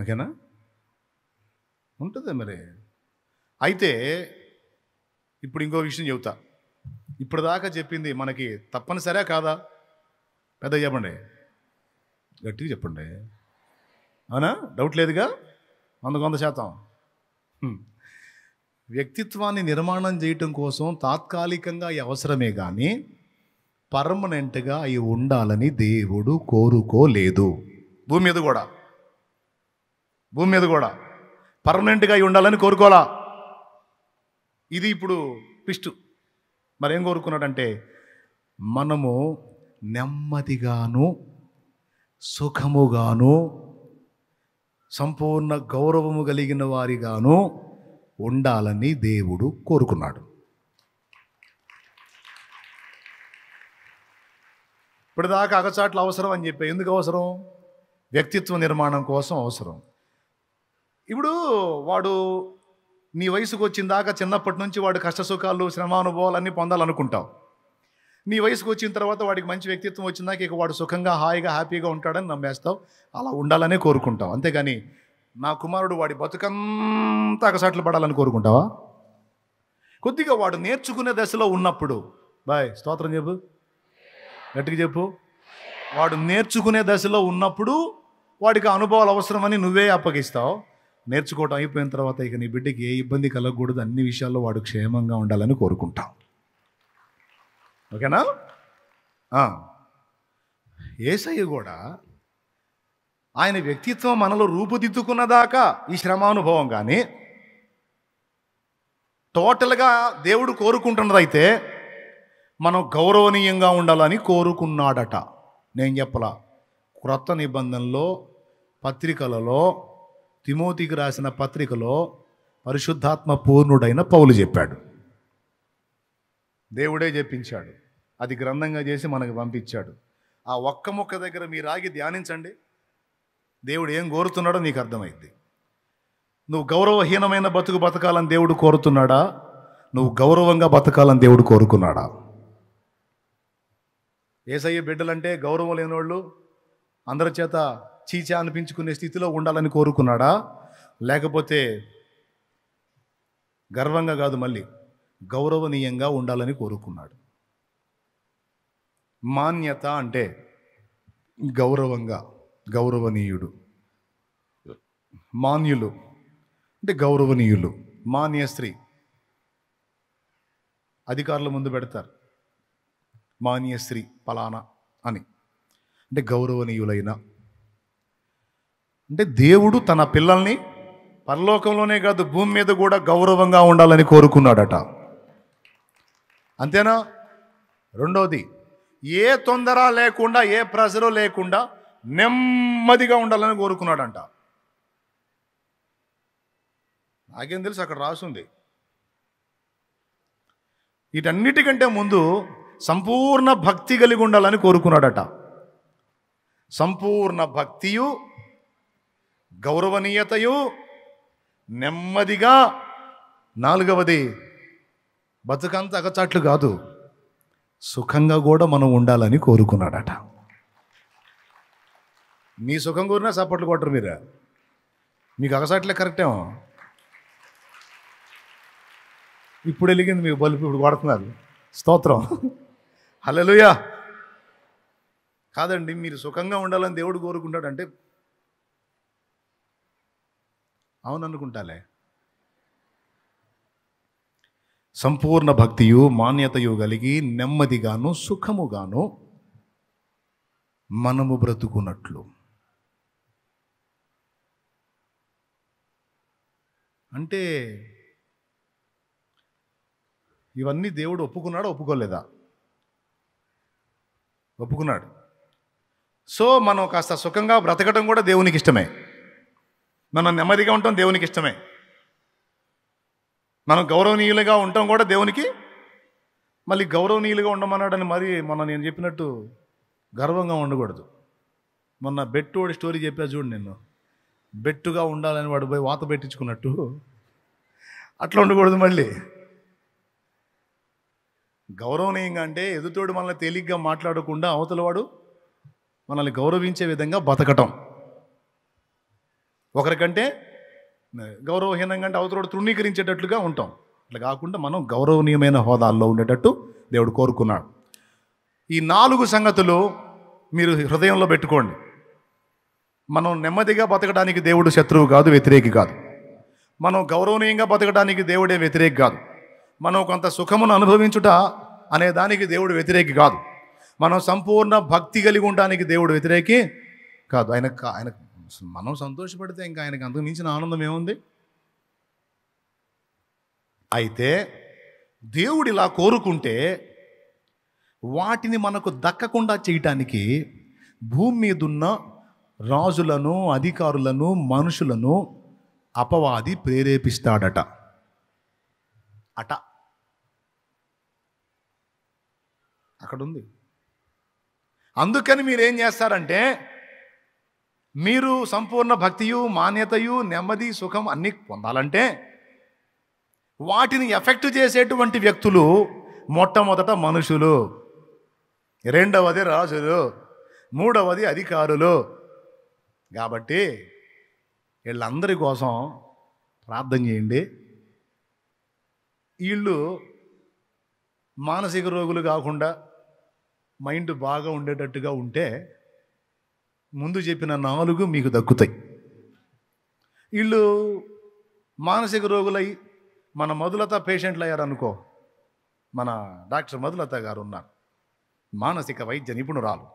S1: ఓకేనా ఉంటుంది మరి అయితే ఇప్పుడు ఇంకో విషయం చెబుతా ఇప్పుడు దాకా చెప్పింది మనకి తప్పనిసరే కాదా పెద్ద చెప్పండి గట్టిగా చెప్పండి అవునా డౌట్ లేదుగా వంద వంద శాతం వ్యక్తిత్వాన్ని నిర్మాణం చేయటం కోసం తాత్కాలికంగా ఈ అవసరమే కానీ పర్మనెంట్గా అవి ఉండాలని దేవుడు కోరుకోలేదు భూమి మీద కూడా భూమి మీద కూడా పర్మనెంట్గా ఉండాలని కోరుకోవాలా ఇది ఇప్పుడు మరి మరేం కోరుకున్నాడంటే మనము నెమ్మదిగాను సుఖముగాను సంపూర్ణ గౌరవము కలిగిన వారిగాను ఉండాలని దేవుడు కోరుకున్నాడు ఇప్పటిదాకా అగచాట్లు అవసరం అని చెప్పి ఎందుకు అవసరం వ్యక్తిత్వ నిర్మాణం కోసం అవసరం ఇప్పుడు వాడు నీ వయసుకు వచ్చిన దాకా చిన్నప్పటి నుంచి వాడు కష్టసుఖాలు శ్రమానుభవాలు అన్నీ పొందాలనుకుంటావు నీ వయసుకు వచ్చిన తర్వాత వాడికి మంచి వ్యక్తిత్వం వచ్చిందాక ఇక వాడు సుఖంగా హాయిగా హ్యాపీగా ఉంటాడని నమ్మేస్తావు అలా ఉండాలనే కోరుకుంటావు అంతేగాని నా కుమారుడు వాడి బతుకంతా అగసాట్లు పడాలని కోరుకుంటావా కొద్దిగా వాడు నేర్చుకునే దశలో ఉన్నప్పుడు బాయ్ స్తోత్రం చెప్పు గట్టిగా చెప్పు వాడు నేర్చుకునే దశలో ఉన్నప్పుడు వాడికి అనుభవాలు అవసరమని నువ్వే అప్పగిస్తావు నేర్చుకోవటం అయిపోయిన తర్వాత ఇక నీ బిడ్డకి ఏ ఇబ్బంది కలగకూడదు అన్ని విషయాల్లో వాడు క్షేమంగా ఉండాలని కోరుకుంటాం ఓకేనా ఏసయ్య కూడా ఆయన వ్యక్తిత్వం మనలో రూపుదిద్దుకున్నదాకా ఈ శ్రమానుభవం కానీ టోటల్గా దేవుడు కోరుకుంటున్నదైతే మనం గౌరవనీయంగా ఉండాలని కోరుకున్నాడట నేను చెప్పలా క్రొత్త నిబంధనలో పత్రికలలో తిమోతికి రాసిన పత్రికలో పరిశుద్ధాత్మ పూర్ణుడైన పౌలు చెప్పాడు దేవుడే చెప్పించాడు అది గ్రంథంగా చేసి మనకు పంపించాడు ఆ ఒక్క మొక్క దగ్గర మీరు ఆగి ధ్యానించండి దేవుడు ఏం కోరుతున్నాడో నీకు అర్థమైంది నువ్వు గౌరవహీనమైన బతుకు బతకాలని దేవుడు కోరుతున్నాడా నువ్వు గౌరవంగా బతకాలని దేవుడు కోరుకున్నాడా ఏసయ్య బిడ్డలంటే గౌరవం లేనివాళ్ళు అందరి చేత చీచా అనిపించుకునే స్థితిలో ఉండాలని కోరుకున్నాడా లేకపోతే గర్వంగా కాదు మళ్ళీ గౌరవనీయంగా ఉండాలని కోరుకున్నాడు మాన్యత అంటే గౌరవంగా గౌరవనీయుడు మాన్యులు అంటే గౌరవనీయులు మాన్య స్త్రీ అధికారుల ముందు పెడతారు మాన్య స్త్రీ పలానా అని అంటే గౌరవనీయులైన అంటే దేవుడు తన పిల్లల్ని పరలోకంలోనే కాదు భూమి మీద కూడా గౌరవంగా ఉండాలని కోరుకున్నాడట అంతేనా రెండవది ఏ తొందర లేకుండా ఏ ప్రెషరు లేకుండా నెమ్మదిగా ఉండాలని కోరుకున్నాడంట నాకేం తెలుసు అక్కడ రాసుంది వీటన్నిటికంటే ముందు సంపూర్ణ భక్తి కలిగి ఉండాలని కోరుకున్నాడట సంపూర్ణ భక్తియు గౌరవనీయతయు నెమ్మదిగా నాలుగవది బతుకంత అగచాట్లు కాదు సుఖంగా కూడా మనం ఉండాలని కోరుకున్నాడట మీ సుఖం కోరినా సపోర్ట్లు కొట్టరు మీరు మీకు అగసాట్లే కరెక్టే ఇప్పుడు వెలిగింది మీకు బల్బు ఇప్పుడు కొడుతున్నారు స్తోత్రం హలలుయా కాదండి మీరు సుఖంగా ఉండాలని దేవుడు కోరుకుంటాడంటే అవుననుకుంటాలే సంపూర్ణ భక్తియు మాన్యతయు కలిగి నెమ్మదిగాను సుఖముగాను మనము బ్రతుకున్నట్లు అంటే ఇవన్నీ దేవుడు ఒప్పుకున్నాడు ఒప్పుకోలేదా ఒప్పుకున్నాడు సో మనం కాస్త సుఖంగా బ్రతకడం కూడా దేవునికి ఇష్టమే మనం నెమ్మదిగా ఉంటాం దేవునికి ఇష్టమే మనం గౌరవనీయులుగా ఉంటాం కూడా దేవునికి మళ్ళీ గౌరవనీయులుగా ఉండమన్నాడని మరి మొన్న నేను చెప్పినట్టు గర్వంగా ఉండకూడదు మొన్న వాడి స్టోరీ చెప్పా చూడు నిన్ను బెట్టుగా ఉండాలని వాడు పోయి వాత పెట్టించుకున్నట్టు అట్లా ఉండకూడదు మళ్ళీ గౌరవనీయంగా అంటే ఎదుటోడు మనల్ని తేలిగ్గా మాట్లాడకుండా అవతలవాడు మనల్ని గౌరవించే విధంగా బతకటం ఒకరికంటే గౌరవహీనంగా అంటే అవతరుడు తృణీకరించేటట్లుగా ఉంటాం అట్లా కాకుండా మనం గౌరవనీయమైన హోదాల్లో ఉండేటట్టు దేవుడు కోరుకున్నాడు ఈ నాలుగు సంగతులు మీరు హృదయంలో పెట్టుకోండి మనం నెమ్మదిగా బతకడానికి దేవుడు శత్రువు కాదు వ్యతిరేకి కాదు మనం గౌరవనీయంగా బతకడానికి దేవుడే వ్యతిరేకి కాదు మనం కొంత సుఖమును అనుభవించుట అనే దానికి దేవుడు వ్యతిరేకి కాదు మనం సంపూర్ణ భక్తి కలిగి ఉండడానికి దేవుడు వ్యతిరేకి కాదు ఆయన ఆయన మనం సంతోషపడితే ఇంకా ఆయనకు అంతకు మించిన ఆనందం ఏముంది అయితే దేవుడు ఇలా కోరుకుంటే వాటిని మనకు దక్కకుండా చేయటానికి భూమి మీద ఉన్న రాజులను అధికారులను మనుషులను అపవాది ప్రేరేపిస్తాడట అట అక్కడుంది అందుకని మీరేం చేస్తారంటే మీరు సంపూర్ణ భక్తియు మాన్యతయు నెమ్మది సుఖం అన్నీ పొందాలంటే వాటిని ఎఫెక్ట్ చేసేటువంటి వ్యక్తులు మొట్టమొదట మనుషులు రెండవది రాజులు మూడవది అధికారులు కాబట్టి వీళ్ళందరి కోసం ప్రార్థన చేయండి వీళ్ళు మానసిక రోగులు కాకుండా మైండ్ బాగా ఉండేటట్టుగా ఉంటే ముందు చెప్పిన నాలుగు మీకు దక్కుతాయి వీళ్ళు మానసిక రోగులై మన మధులత పేషెంట్లు అయ్యారనుకో మన డాక్టర్ మధులత గారు ఉన్నారు మానసిక వైద్య నిపుణురాలు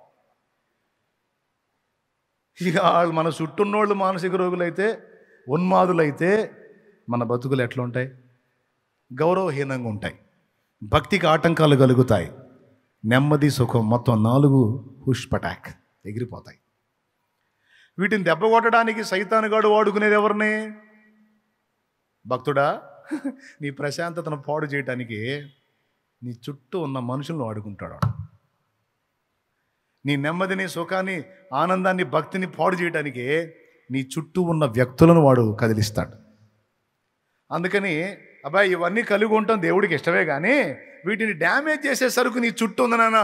S1: ఇక వాళ్ళు మన చుట్టూన్నోళ్ళు మానసిక రోగులైతే ఉన్మాదులైతే మన బతుకులు ఎట్లుంటాయి గౌరవహీనంగా ఉంటాయి భక్తికి ఆటంకాలు కలుగుతాయి నెమ్మది సుఖం మొత్తం నాలుగు హుష్ పటాక్ ఎగిరిపోతాయి వీటిని దెబ్బ కొట్టడానికి సైతానుగాడు వాడుకునేది ఎవరిని భక్తుడా నీ ప్రశాంతతను పాడు చేయటానికి నీ చుట్టూ ఉన్న మనుషులను వాడుకుంటాడు నీ నెమ్మదిని సుఖాన్ని ఆనందాన్ని భక్తిని పాడు చేయటానికి నీ చుట్టూ ఉన్న వ్యక్తులను వాడు కదిలిస్తాడు అందుకని అబ్బాయి ఇవన్నీ కలిగి ఉంటాం దేవుడికి ఇష్టమే కానీ వీటిని డ్యామేజ్ చేసే సరుకు నీ చుట్టూ ఉంది నాన్న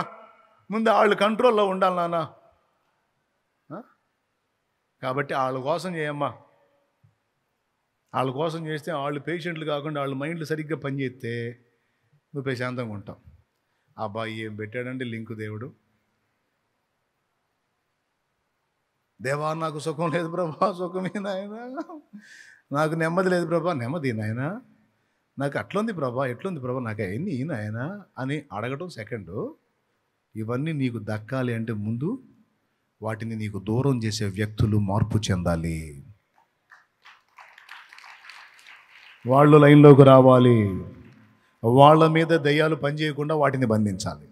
S1: ముందు వాళ్ళు కంట్రోల్లో ఉండాలి నాన్న కాబట్టి వాళ్ళ కోసం చేయమ్మా వాళ్ళ కోసం చేస్తే వాళ్ళు పేషెంట్లు కాకుండా వాళ్ళ మైండ్లు సరిగ్గా పనిచేస్తే నువ్వు ప్రశాంతంగా ఉంటావు అబ్బాయి ఏం పెట్టాడండి లింకు దేవుడు దేవా నాకు సుఖం లేదు ప్రభా సుఖమే నాయన నాకు నెమ్మది లేదు ప్రభా నెమ్మది నాయన నాకు అట్లుంది ప్రభా ఎట్లుంది ప్రభా నాకు అవన్నీ నాయన అని అడగటం సెకండు ఇవన్నీ నీకు దక్కాలి అంటే ముందు వాటిని నీకు దూరం చేసే వ్యక్తులు మార్పు చెందాలి వాళ్ళు లైన్లోకి రావాలి వాళ్ళ మీద దయ్యాలు పనిచేయకుండా వాటిని బంధించాలి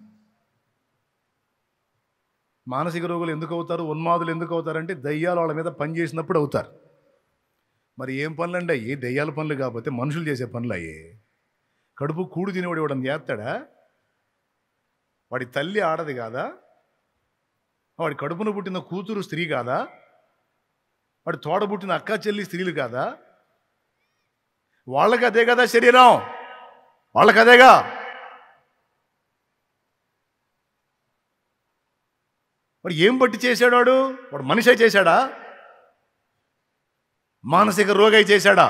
S1: మానసిక రోగులు ఎందుకు అవుతారు ఉన్మాదులు ఎందుకు అవుతారంటే దయ్యాలు వాళ్ళ మీద పని చేసినప్పుడు అవుతారు మరి ఏం పనులు అండి అయ్యి దయ్యాల పనులు కాకపోతే మనుషులు చేసే పనులు అయ్యే కడుపు కూడు తినేవాడు ఇవ్వడం చేస్తాడా వాడి తల్లి ఆడది కాదా వాడి కడుపున పుట్టిన కూతురు స్త్రీ కాదా వాడి తోడ పుట్టిన అక్క చెల్లి స్త్రీలు కాదా వాళ్ళకి అదే కదా శరీరం వాళ్ళకి అదేగా వాడు ఏం బట్టి చేశాడు వాడు వాడు మనిషే చేశాడా మానసిక రోగై చేశాడా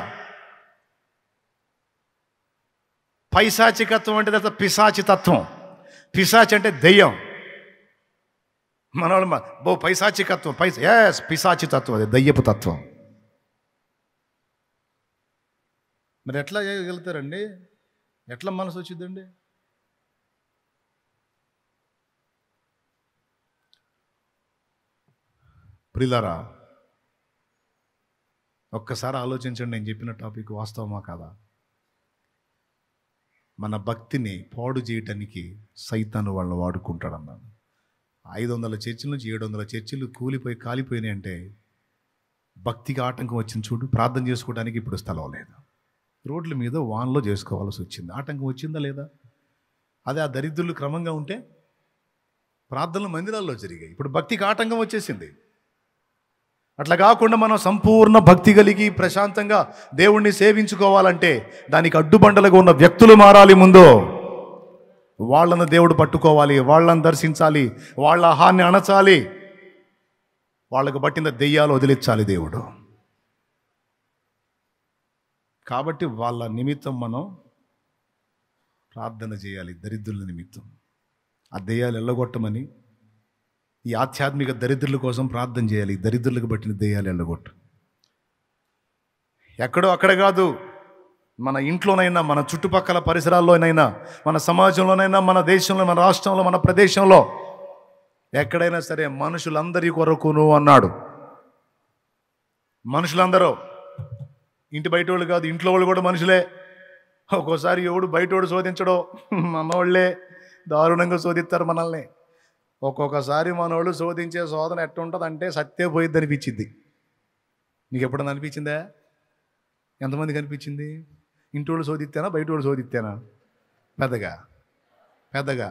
S1: పైశాచికత్వం అంటే తర్వాత పిశాచితత్వం పిశాచి అంటే దెయ్యం మన వాళ్ళు బో పైశాచికత్వం పైస ఎస్ పిసాచి తత్వం అది దయ్యపు తత్వం మరి ఎట్లా చేయగలుగుతారండి ఎట్లా మనసు వచ్చిందండి ప్రిలరా ఒక్కసారి ఆలోచించండి నేను చెప్పిన టాపిక్ వాస్తవమా కాదా మన భక్తిని పాడు చేయటానికి సైతాను వాళ్ళని వాడుకుంటాడన్నాను ఐదు వందల చర్చిల నుంచి ఏడు వందల చర్చిలు కూలిపోయి కాలిపోయినాయి అంటే భక్తికి ఆటంకం వచ్చింది చూడు ప్రార్థన చేసుకోవడానికి ఇప్పుడు స్థలం లేదు రోడ్ల మీద వాన్లో చేసుకోవాల్సి వచ్చింది ఆటంకం వచ్చిందా లేదా అదే ఆ దరిద్రులు క్రమంగా ఉంటే ప్రార్థనలు మందిరాల్లో జరిగాయి ఇప్పుడు భక్తికి ఆటంకం వచ్చేసింది అట్లా కాకుండా మనం సంపూర్ణ భక్తి కలిగి ప్రశాంతంగా దేవుణ్ణి సేవించుకోవాలంటే దానికి అడ్డుబండలుగా ఉన్న వ్యక్తులు మారాలి ముందు వాళ్ళను దేవుడు పట్టుకోవాలి వాళ్ళని దర్శించాలి వాళ్ళ ఆహాన్ని అణచాలి వాళ్ళకు పట్టిన దెయ్యాలు వదిలించాలి దేవుడు కాబట్టి వాళ్ళ నిమిత్తం మనం ప్రార్థన చేయాలి దరిద్రుల నిమిత్తం ఆ దెయ్యాలు వెళ్ళగొట్టమని ఈ ఆధ్యాత్మిక దరిద్రుల కోసం ప్రార్థన చేయాలి దరిద్రులకు పట్టిన దెయ్యాలు వెళ్ళగొట్టు ఎక్కడో అక్కడ కాదు మన ఇంట్లోనైనా మన చుట్టుపక్కల పరిసరాల్లోనైనా మన సమాజంలోనైనా మన దేశంలో మన రాష్ట్రంలో మన ప్రదేశంలో ఎక్కడైనా సరే మనుషులందరి కొరకును అన్నాడు మనుషులందరూ ఇంటి బయట వాళ్ళు కాదు ఇంట్లో వాళ్ళు కూడా మనుషులే ఒక్కోసారి ఎవడు బయటోడు శోధించడో మనవాళ్ళే దారుణంగా శోధిస్తారు మనల్ని ఒక్కొక్కసారి మనవాళ్ళు శోధించే శోధన ఎట్టుంటుంది అంటే సత్తే పోయిద్ది అనిపించింది నీకు ఎప్పుడన్నా అనిపించిందా ఎంతమందికి అనిపించింది ఇంటి వాళ్ళు శోధిస్తానా బయట వాళ్ళు శోధిస్తానా పెద్దగా పెద్దగా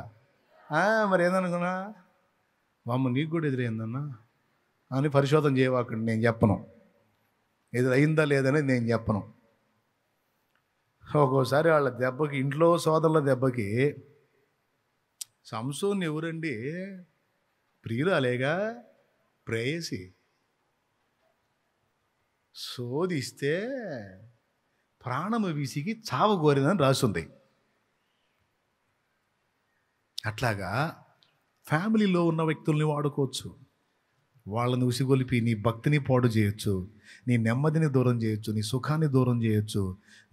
S1: మరి ఏందనుకున్నా మామ నీకు కూడా ఎదురైందన్నా అని పరిశోధన చేయవాకండి నేను చెప్పను ఎదురైందా లేదనేది నేను చెప్పను ఒక్కోసారి వాళ్ళ దెబ్బకి ఇంట్లో సోదరుల దెబ్బకి సంసోన్ ఎవరండి ప్రియురాలేగా ప్రేయసి శోధిస్తే ప్రాణము వీసికి చావు కోరిందని రాసింది అట్లాగా ఫ్యామిలీలో ఉన్న వ్యక్తుల్ని వాడుకోవచ్చు వాళ్ళని ఉసిగొలిపి నీ భక్తిని పాడు చేయొచ్చు నీ నెమ్మదిని దూరం చేయొచ్చు నీ సుఖాన్ని దూరం చేయొచ్చు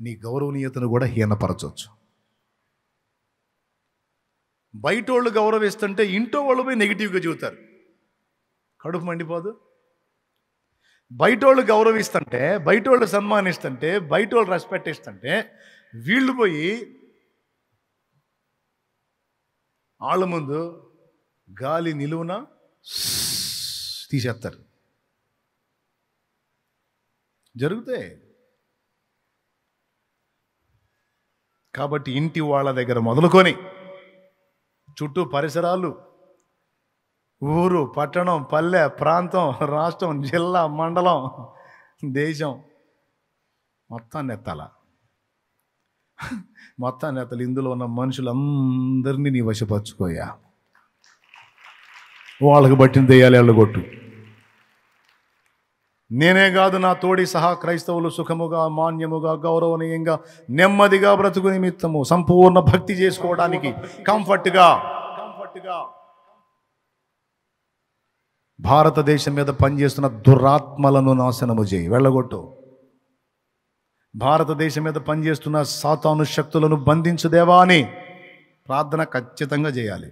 S1: నీ గౌరవనీయతను కూడా హీనపరచవచ్చు బయట వాళ్ళు గౌరవిస్తుంటే ఇంట్లో వాళ్ళు పోయి నెగిటివ్గా చూతారు కడుపు మండిపోదు బయట వాళ్ళు గౌరవిస్తుంటే బయట వాళ్ళు సన్మానిస్తుంటే బయట వాళ్ళు రెస్పెక్ట్ ఇస్తుంటే వీళ్ళు పోయి వాళ్ళ ముందు గాలి నిలువున తీసేస్తారు జరుగుతాయి కాబట్టి ఇంటి వాళ్ళ దగ్గర మొదలుకొని చుట్టూ పరిసరాలు ఊరు పట్టణం పల్లె ప్రాంతం రాష్ట్రం జిల్లా మండలం దేశం మొత్తాన్ని ఎత్తాల మొత్తాన్ని ఎత్తాలి ఇందులో ఉన్న మనుషులందరినీ నీ వశపరచుకోయా వాళ్ళకి బట్టిన దెయ్యాలి వెళ్ళగొట్టు నేనే కాదు నా తోడి సహా క్రైస్తవులు సుఖముగా మాన్యముగా గౌరవనీయంగా నెమ్మదిగా బ్రతుకు నిమిత్తము సంపూర్ణ భక్తి చేసుకోవడానికి కంఫర్ట్గా కంఫర్ట్గా భారతదేశం మీద పనిచేస్తున్న దురాత్మలను నాశనము చేయి వెళ్ళగొట్టు భారతదేశం మీద పనిచేస్తున్న సాతాను శక్తులను దేవా అని ప్రార్థన ఖచ్చితంగా చేయాలి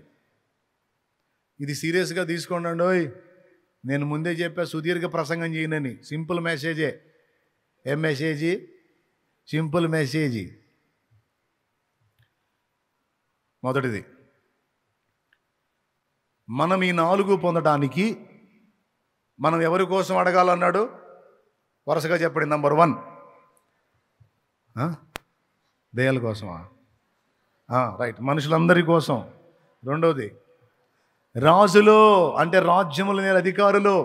S1: ఇది సీరియస్గా తీసుకోండి నేను ముందే చెప్పా సుదీర్ఘ ప్రసంగం చేయనని సింపుల్ మెసేజే ఏ మెసేజీ సింపుల్ మెసేజీ మొదటిది మనం ఈ నాలుగు పొందడానికి మనం ఎవరి కోసం అడగాలన్నాడు వరుసగా చెప్పండి నంబర్ వన్ దయాల కోసమా రైట్ మనుషులందరి కోసం రెండవది రాజులు అంటే రాజ్యములు నేను అధికారులు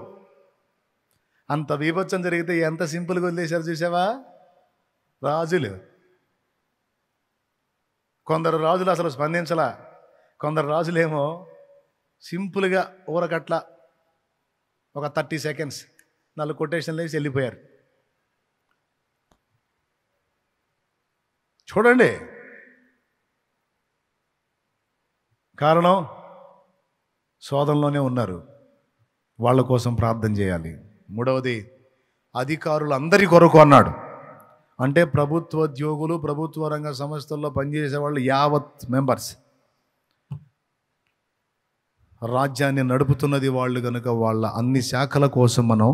S1: అంత విభత్సం జరిగితే ఎంత సింపుల్గా వదిలేశారు చూసావా రాజులు కొందరు రాజులు అసలు స్పందించలా కొందరు రాజులేమో సింపుల్గా ఊరకట్లా ఒక థర్టీ సెకండ్స్ నాలుగు కొటేషన్లు వేసి వెళ్ళిపోయారు చూడండి కారణం శోధనలోనే ఉన్నారు వాళ్ళ కోసం ప్రార్థన చేయాలి మూడవది అధికారులందరి కొరకు అన్నాడు అంటే ప్రభుత్వ ఉద్యోగులు ప్రభుత్వ రంగ సంస్థల్లో పనిచేసే వాళ్ళు యావత్ మెంబర్స్ రాజ్యాన్ని నడుపుతున్నది వాళ్ళు కనుక వాళ్ళ అన్ని శాఖల కోసం మనం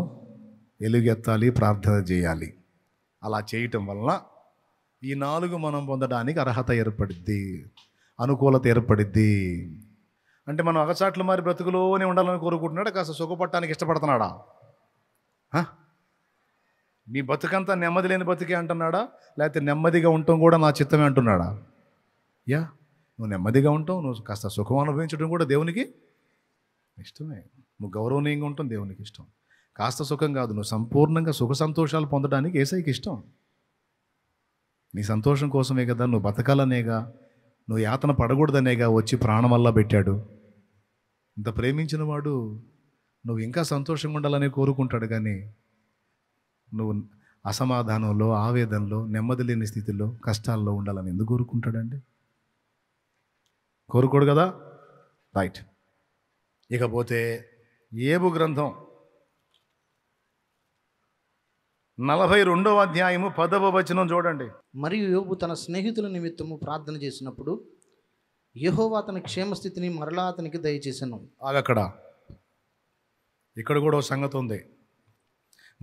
S1: ఎలుగెత్తాలి ప్రార్థన చేయాలి అలా చేయటం వలన ఈ నాలుగు మనం పొందడానికి అర్హత ఏర్పడిద్ది అనుకూలత ఏర్పడిద్ది అంటే మనం అగచాట్లు మారి బ్రతుకులోనే ఉండాలని కోరుకుంటున్నాడా కాస్త సుఖపట్టడానికి ఇష్టపడుతున్నాడా నీ బతుకంతా నెమ్మది లేని బతికే అంటున్నాడా లేకపోతే నెమ్మదిగా ఉండటం కూడా నా చిత్తమే అంటున్నాడా యా నువ్వు నెమ్మదిగా ఉంటావు నువ్వు కాస్త సుఖం అనుభవించడం కూడా దేవునికి ఇష్టమే నువ్వు గౌరవనీయంగా ఉంటాం దేవునికి ఇష్టం కాస్త సుఖం కాదు నువ్వు సంపూర్ణంగా సుఖ సంతోషాలు పొందడానికి ఏసైకి ఇష్టం నీ సంతోషం కోసమే కదా నువ్వు బతకాలనేగా నువ్వు యాతన పడకూడదనేగా వచ్చి ప్రాణం వల్ల పెట్టాడు ఇంత ప్రేమించిన వాడు నువ్వు ఇంకా సంతోషంగా ఉండాలని కోరుకుంటాడు కానీ నువ్వు అసమాధానంలో ఆవేదనలో నెమ్మది లేని స్థితిలో కష్టాల్లో ఉండాలని ఎందుకు కోరుకుంటాడండి కోరుకోడు కదా రైట్ ఇకపోతే ఏబు గ్రంథం నలభై రెండవ అధ్యాయము పదవ వచనం చూడండి మరియు యోబు తన స్నేహితుల నిమిత్తము ప్రార్థన చేసినప్పుడు యహోవా అతని క్షేమస్థితిని మరలా అతనికి దయచేసాను అక్కడ ఇక్కడ కూడా సంగతి ఉంది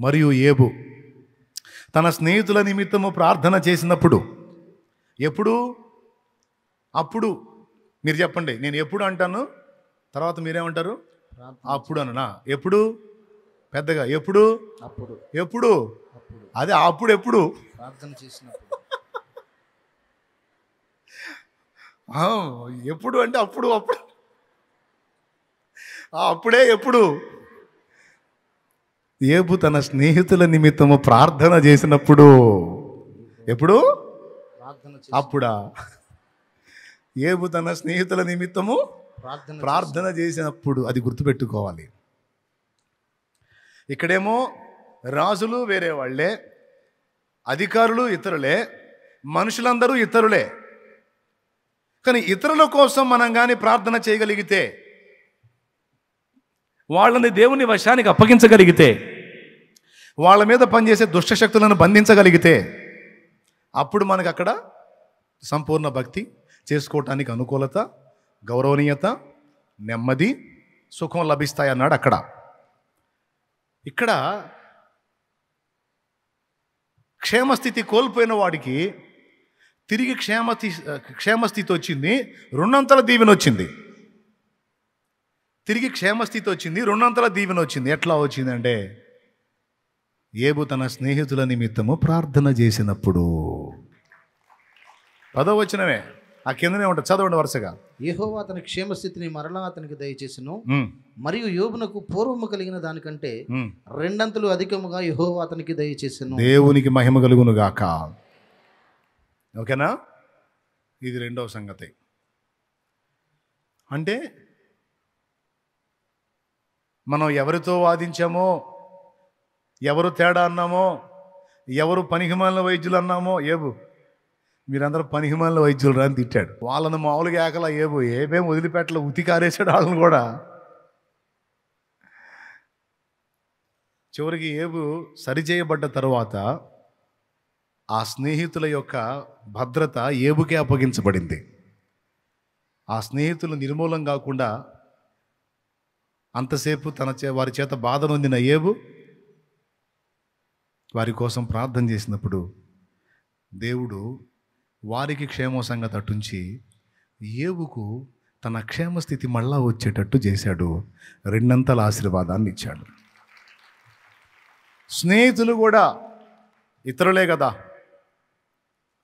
S1: మరియు ఏబు తన స్నేహితుల నిమిత్తము ప్రార్థన చేసినప్పుడు ఎప్పుడు అప్పుడు మీరు చెప్పండి నేను ఎప్పుడు అంటాను తర్వాత మీరేమంటారు అప్పుడు అన్న ఎప్పుడు పెద్దగా ఎప్పుడు అప్పుడు ఎప్పుడు అదే అప్పుడు ఎప్పుడు ప్రార్థన చేసినప్పుడు ఎప్పుడు అంటే అప్పుడు అప్పుడు అప్పుడే ఎప్పుడు ఏపు తన స్నేహితుల నిమిత్తము ప్రార్థన చేసినప్పుడు ఎప్పుడు అప్పుడా ఏపు తన స్నేహితుల నిమిత్తము ప్రార్థన చేసినప్పుడు అది గుర్తుపెట్టుకోవాలి ఇక్కడేమో రాజులు వేరే వాళ్ళే అధికారులు ఇతరులే మనుషులందరూ ఇతరులే కానీ ఇతరుల కోసం మనం కానీ ప్రార్థన చేయగలిగితే వాళ్ళని దేవుని వశానికి అప్పగించగలిగితే వాళ్ళ మీద పనిచేసే దుష్టశక్తులను బంధించగలిగితే అప్పుడు మనకు అక్కడ సంపూర్ణ భక్తి చేసుకోవటానికి అనుకూలత గౌరవనీయత నెమ్మది సుఖం లభిస్తాయి అన్నాడు అక్కడ ఇక్కడ క్షేమస్థితి కోల్పోయిన వాడికి తిరిగి క్షేమస్థి క్షేమస్థితి వచ్చింది రెండంతల దీవెన వచ్చింది తిరిగి క్షేమస్థితి వచ్చింది రెండంతల దీవెన వచ్చింది ఎట్లా వచ్చిందంటే ఏబు తన స్నేహితుల నిమిత్తము ప్రార్థన చేసినప్పుడు పదవచనమే ఆ కిందనే ఉంటుంది చదవండి వరుసగా యహోవా అతని క్షేమ స్థితిని మరలా అతనికి దయచేసను మరియు యోబునకు పూర్వము కలిగిన దానికంటే రెండంతలు అధికముగా యహో అతనికి దయచేసను దేవునికి మహిమ కలుగును గాక ఓకేనా ఇది రెండవ సంగతి అంటే మనం ఎవరితో వాదించామో ఎవరు తేడా అన్నామో ఎవరు పనికిమాలిన వైద్యులు అన్నామో ఏబు మీరందరూ పనిహిమాల వైద్యులు రాని తిట్టాడు వాళ్ళని మామూలుగా ఏకలా ఏబో ఏమేం వదిలిపెట్టలో ఉతికారేసాడు వాళ్ళని కూడా చివరికి ఏబు సరిచేయబడ్డ తర్వాత ఆ స్నేహితుల యొక్క భద్రత ఏబుకే అప్పగించబడింది ఆ స్నేహితులు నిర్మూలం కాకుండా అంతసేపు తన చే వారి చేత బాధ నొందిన ఏబు వారి కోసం ప్రార్థన చేసినప్పుడు దేవుడు వారికి సంగతి తట్టుంచి ఏవుకు తన క్షేమస్థితి మళ్ళా వచ్చేటట్టు చేశాడు రెండంతల ఆశీర్వాదాన్ని ఇచ్చాడు స్నేహితులు కూడా ఇతరులే కదా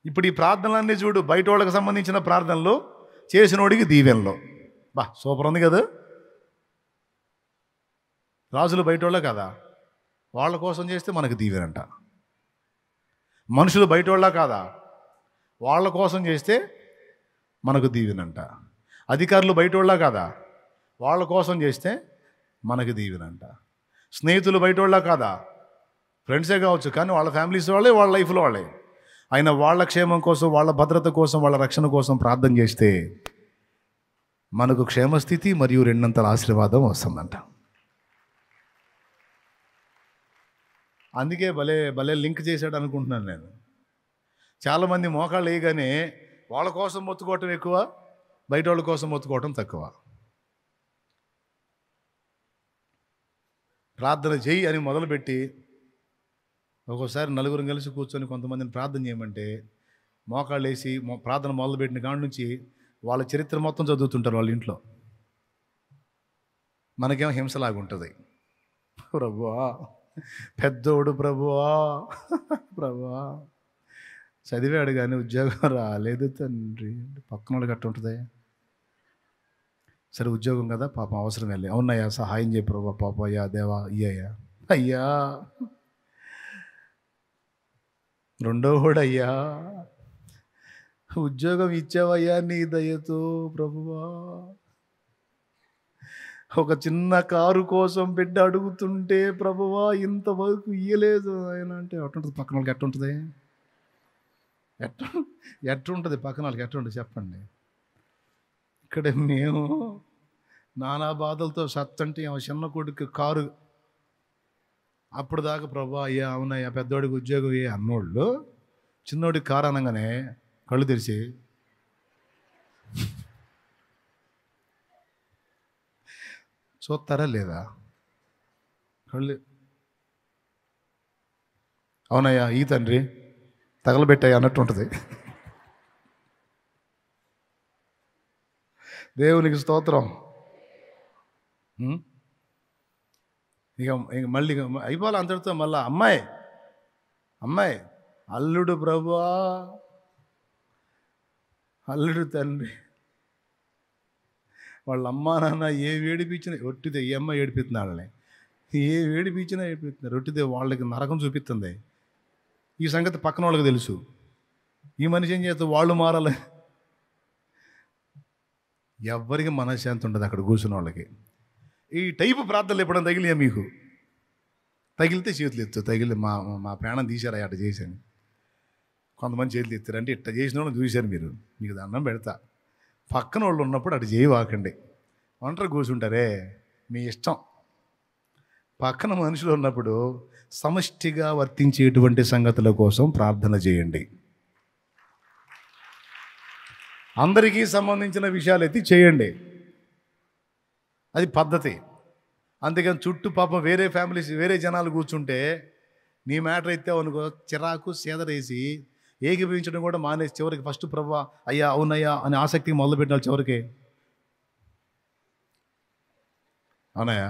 S1: ఇప్పుడు ఈ ప్రార్థనలన్నీ చూడు బయట వాళ్ళకి సంబంధించిన ప్రార్థనలు చేసినోడికి దీవెనలో బా సూపర్ ఉంది కదా రాజులు బయట వాళ్ళే కదా వాళ్ళ కోసం చేస్తే మనకు దీవెనంట మనుషులు బయట వాళ్ళ కాదా వాళ్ళ కోసం చేస్తే మనకు దీవెనంట అధికారులు బయట వాళ్ళ కాదా వాళ్ళ కోసం చేస్తే మనకు దీవెనంట స్నేహితులు బయట వాళ్ళ కాదా ఫ్రెండ్సే కావచ్చు కానీ వాళ్ళ ఫ్యామిలీస్ వాళ్ళే వాళ్ళ లైఫ్లో వాళ్ళే ఆయన వాళ్ళ క్షేమం కోసం వాళ్ళ భద్రత కోసం వాళ్ళ రక్షణ కోసం ప్రార్థన చేస్తే మనకు క్షేమస్థితి మరియు రెండంతల ఆశీర్వాదం వస్తుందంట అందుకే భలే భలే లింక్ చేశాడు అనుకుంటున్నాను నేను చాలామంది మోకాళ్ళు వేయగానే వాళ్ళ కోసం మొత్తుకోవటం ఎక్కువ బయట వాళ్ళ కోసం మొత్తుకోవటం తక్కువ ప్రార్థన చెయ్యి అని మొదలుపెట్టి ఒక్కోసారి నలుగురం కలిసి కూర్చొని కొంతమందిని ప్రార్థన చేయమంటే మోకాళ్ళు వేసి ప్రార్థన మొదలుపెట్టిన కాడి నుంచి వాళ్ళ చరిత్ర మొత్తం చదువుతుంటారు వాళ్ళ ఇంట్లో మనకేమో హింసలాగుంటుంది ప్రభువా పెద్దోడు ప్రభువా ప్రభువా చదివాడు కానీ ఉద్యోగం రాలేదు తండ్రి పక్కన వాళ్ళు కట్ట ఉంటుంది సరే ఉద్యోగం కదా పాపం అవసరం వెళ్ళి అవునయ్యా సహాయం చేయ ప్రభా పాప అయ్యా దేవా అయ్యా అయ్యా రెండో కూడా అయ్యా ఉద్యోగం ఇచ్చావయ్యా నీ దయతో ప్రభువా ఒక చిన్న కారు కోసం బిడ్డ అడుగుతుంటే ప్రభువా ఇంతవరకు ఇయ్యలేదు ఆయన అంటే అట్టుంటుంది పక్కన వాళ్ళకి అట్టుంటుంది ఎట్టు ఎట్టుంటుంది పక్కన వాళ్ళకి ఎట్టుంటుంది చెప్పండి ఇక్కడ మేము నానా బాధలతో సత్తంటే ఆమె చిన్న కొడుకు కారు అప్పుడు దాకా ప్రభా అయ్యా అవునయ్యా పెద్దోడికి ఉద్యోగం ఏ అన్నోళ్ళు చిన్నోడికి కారు అనగానే కళ్ళు తెరిచి చూస్తారా లేదా కళ్ళు అవునయ్యా ఈ తండ్రి తగలబెట్టాయి అన్నట్టు ఉంటుంది దేవునికి స్తోత్రం ఇక ఇంక మళ్ళీ అయిపోవాలి అంతటితో మళ్ళీ అమ్మాయి అమ్మాయి అల్లుడు ప్రభువా అల్లుడు తండ్రి వాళ్ళ అమ్మా నాన్న ఏ వేడిపించినా రొట్టిదే ఈ అమ్మాయి ఏడిపిస్తున్నాళ్ళని ఏ వేడిపించినా ఏడిపిస్తున్నారు రొట్టిదే వాళ్ళకి నరకం చూపిస్తుంది ఈ సంగతి పక్కన వాళ్ళకి తెలుసు ఈ మనిషి ఏం చేస్తే వాళ్ళు మారాలి ఎవరికి మనశ్శాంతి ఉండదు అక్కడ కూర్చున్న వాళ్ళకి ఈ టైపు ప్రార్థనలు ఎప్పుడైనా తగిలియా మీకు తగిలితే చేతులు ఎత్తు తగిలి మా మా ప్రాణం తీశారా అట్ట చేశాను కొంతమంది చేతులు ఎత్తారు అంటే ఇట్ట చేసిన వాళ్ళు చూశారు మీరు మీకు దండం పెడతా పక్కన వాళ్ళు ఉన్నప్పుడు అటు చేయవాకండి ఒంటరి కూర్చుంటారే మీ ఇష్టం పక్కన మనుషులు ఉన్నప్పుడు సమష్టిగా వర్తించేటువంటి సంగతుల కోసం ప్రార్థన చేయండి అందరికీ సంబంధించిన విషయాలు అయితే చేయండి అది పద్ధతి అందుకని చుట్టూ పాపం వేరే ఫ్యామిలీస్ వేరే జనాలు కూర్చుంటే నీ మ్యాటర్ అయితే అనుకో చిరాకు సేదరేసి ఏకీభవించడం కూడా మానేసి చివరికి ఫస్ట్ ప్రభా అయ్యా అవునయ్యా అని ఆసక్తికి పెట్టాలి చివరికి అవునయ్యా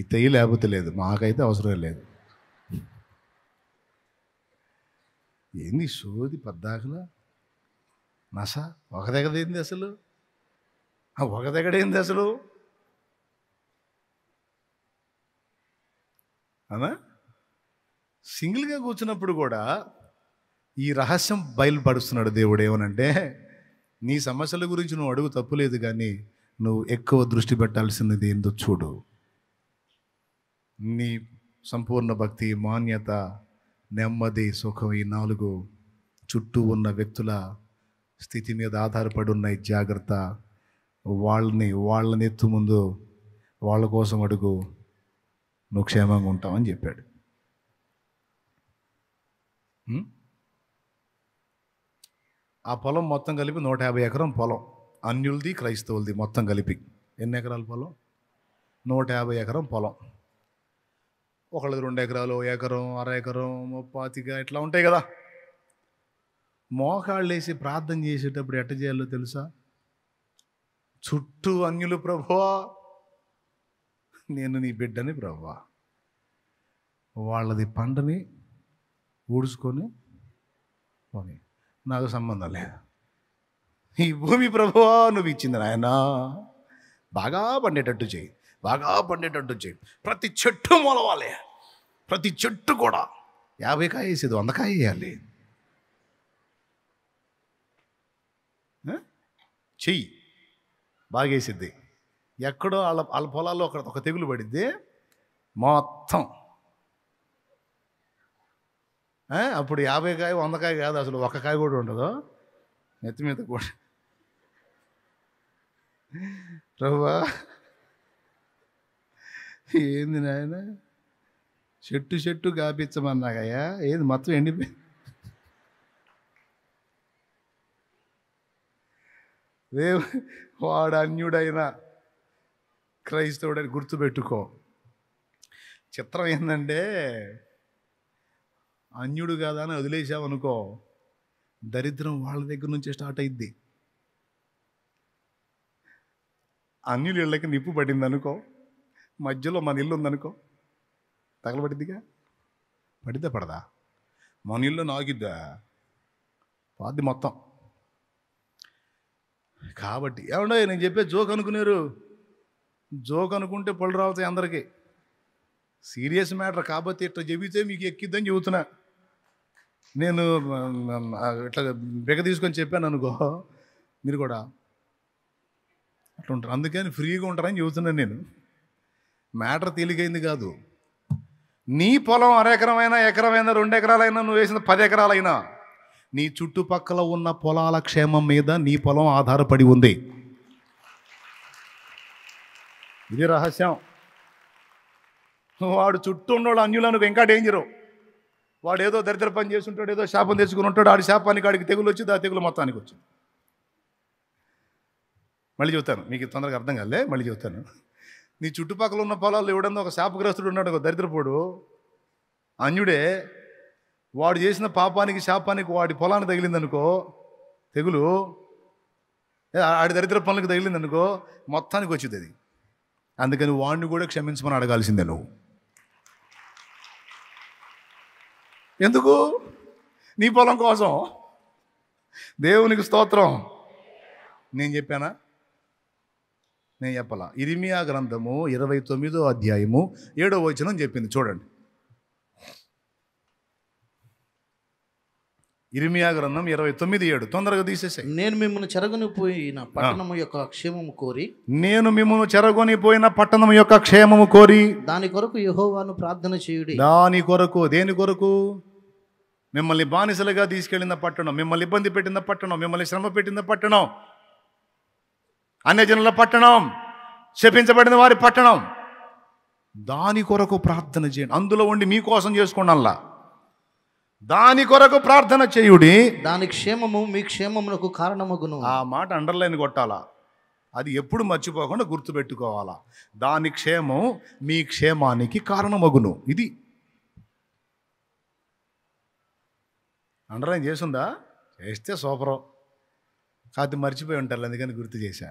S1: ఈ తెయ్యి లేకపోతే లేదు మాకైతే అవసరం లేదు ఏంది సోది పద్దాకలా నస ఒక దగ్గరేంది అసలు ఒక దగ్గరేంది అసలు అనా సింగిల్గా కూర్చున్నప్పుడు కూడా ఈ రహస్యం బయలుపడుస్తున్నాడు దేవుడు ఏమనంటే నీ సమస్యల గురించి నువ్వు అడుగు తప్పులేదు కానీ నువ్వు ఎక్కువ దృష్టి పెట్టాల్సినది ఏందో చూడు నీ సంపూర్ణ భక్తి మాన్యత నెమ్మది సుఖం ఈ నాలుగు చుట్టూ ఉన్న వ్యక్తుల స్థితి మీద ఆధారపడి ఉన్నాయి జాగ్రత్త వాళ్ళని వాళ్ళని ఎత్తు ముందు వాళ్ళ కోసం అడుగు నువ్వు క్షేమంగా ఉంటావని చెప్పాడు ఆ పొలం మొత్తం కలిపి నూట యాభై ఎకరం పొలం అన్యులది క్రైస్తవులది మొత్తం కలిపి ఎన్ని ఎకరాల పొలం నూట యాభై ఎకరం పొలం ఒకళ్ళది రెండు ఎకరాలు ఎకరం అర ఎకరం పాతిక ఇట్లా ఉంటాయి కదా మోకాళ్ళు వేసి ప్రార్థన చేసేటప్పుడు ఎట్ట చేయాలో తెలుసా చుట్టూ అన్యులు ప్రభువా నేను నీ బిడ్డని ప్రభువా వాళ్ళది పంటని ఊడ్చుకొని పోనీ నాకు సంబంధం లేదు ఈ భూమి ప్రభువా నువ్వు ఇచ్చింది నాయన బాగా పండేటట్టు చేయి బాగా పండేటట్టు చేయి ప్రతి చెట్టు మొలవాలే ప్రతి చెట్టు కూడా యాభై కాయ వేసేది వంద కాయ వేయాలి చెయ్యి బాగా వేసిద్ది ఎక్కడో వాళ్ళ వాళ్ళ పొలాల్లో అక్కడ ఒక తెగులు పడిద్ది మొత్తం అప్పుడు యాభై కాయ వంద కాయ కాదు అసలు ఒక కాయ కూడా ఉండదు నెత్తి మీద కూడా రవ్వా ఏంది నాయనా చెట్టు చెట్టు గాపించమన్నాగయ్యా ఏది మొత్తం ఎండిపోయి దేవు వాడు అన్యుడైన క్రైస్తవుడని గుర్తుపెట్టుకో చిత్రం ఏంటంటే అన్యుడు కాదా అని వదిలేసామనుకో దరిద్రం వాళ్ళ దగ్గర నుంచే స్టార్ట్ అయింది అన్యులు ఇళ్ళకి నిప్పు పడింది అనుకో మధ్యలో మన ఇల్లు ఉందనుకో తగలబడిద్దిగా పడిద్దా పడదా మన ఇల్లు నాగిద్దా పాది మొత్తం కాబట్టి ఏమండో నేను చెప్పే జోక్ అనుకునేరు జోక్ అనుకుంటే పళ్ళు రావుతాయి అందరికీ సీరియస్ మ్యాటర్ కాబట్టి ఇట్లా చెబితే మీకు ఎక్కిద్దని చెబుతున్నా నేను ఇట్లా బెగ తీసుకొని చెప్పాను అనుకో మీరు కూడా అట్లా ఉంటారు అందుకని ఫ్రీగా ఉంటారని చెబుతున్నాను నేను మ్యాటర్ తేలికైంది కాదు నీ పొలం అరెకరమైనా ఎకరమైనా రెండు ఎకరాలైనా నువ్వు వేసిన పది ఎకరాలైనా నీ చుట్టుపక్కల ఉన్న పొలాల క్షేమం మీద నీ పొలం ఆధారపడి ఉంది ఇది రహస్యం వాడు చుట్టూ ఉన్నవాడు అన్యులకు ఇంకా డేంజరు వాడు ఏదో దరిద్ర పని చేస్తుంటాడు ఏదో శాపం తెచ్చుకుని ఉంటాడు ఆడి శాపానికి ఆడికి తెగులు వచ్చి ఆ తెగులు మొత్తానికి వచ్చింది మళ్ళీ చెబుతాను మీకు తొందరగా అర్థం కాలే మళ్ళీ చెబుతాను నీ చుట్టుపక్కల ఉన్న పొలాల్లో ఎవడన్నా ఒక శాపగ్రస్తుడు ఉన్నాడు ఒక దరిద్రపోడు అన్యుడే వాడు చేసిన పాపానికి శాపానికి వాడి పొలాన్ని తగిలిందనుకో తెగులు ఆడి దరిద్ర పనులకు తగిలిందనుకో మొత్తానికి వచ్చింది అది అందుకని వాడిని కూడా క్షమించమని అడగాల్సిందే నువ్వు ఎందుకు నీ పొలం కోసం దేవునికి స్తోత్రం నేను చెప్పానా నేను చెప్పాల ఇరిమియా గ్రంథము ఇరవై తొమ్మిదో అధ్యాయము ఏడో వచనం చెప్పింది చూడండి ఇరిమియా గ్రంథం ఇరవై తొమ్మిది ఏడు తొందరగా తీసేసే నేను మిమ్మల్ని చెరగొని పోయిన పట్టణం యొక్క క్షేమము కోరి నేను మిమ్మల్ని చెరగొని పోయిన పట్టణం యొక్క క్షేమము కోరి దాని కొరకు యహోవాను ప్రార్థన చేయుడి దాని కొరకు దేని కొరకు మిమ్మల్ని బానిసలుగా తీసుకెళ్లిన పట్టణం మిమ్మల్ని ఇబ్బంది పెట్టిన పట్టణం మిమ్మల్ని శ్రమ పెట్టిన పట్టణం అన్యజనుల పట్టణం శపించబడిన వారి పట్టణం దాని కొరకు ప్రార్థన చేయండి అందులో ఉండి మీకోసం చేసుకోండల్లా దాని కొరకు ప్రార్థన చేయుడి దాని క్షేమము మీ క్షేమమునకు కారణమగును ఆ మాట అండర్లైన్ కొట్టాలా అది ఎప్పుడు మర్చిపోకుండా గుర్తుపెట్టుకోవాలా దాని క్షేమం మీ క్షేమానికి కారణమగును ఇది అండర్లైన్ చేసిందా చేస్తే సూపరం కాదు మర్చిపోయి ఉంటారు అందుకని గుర్తు చేశా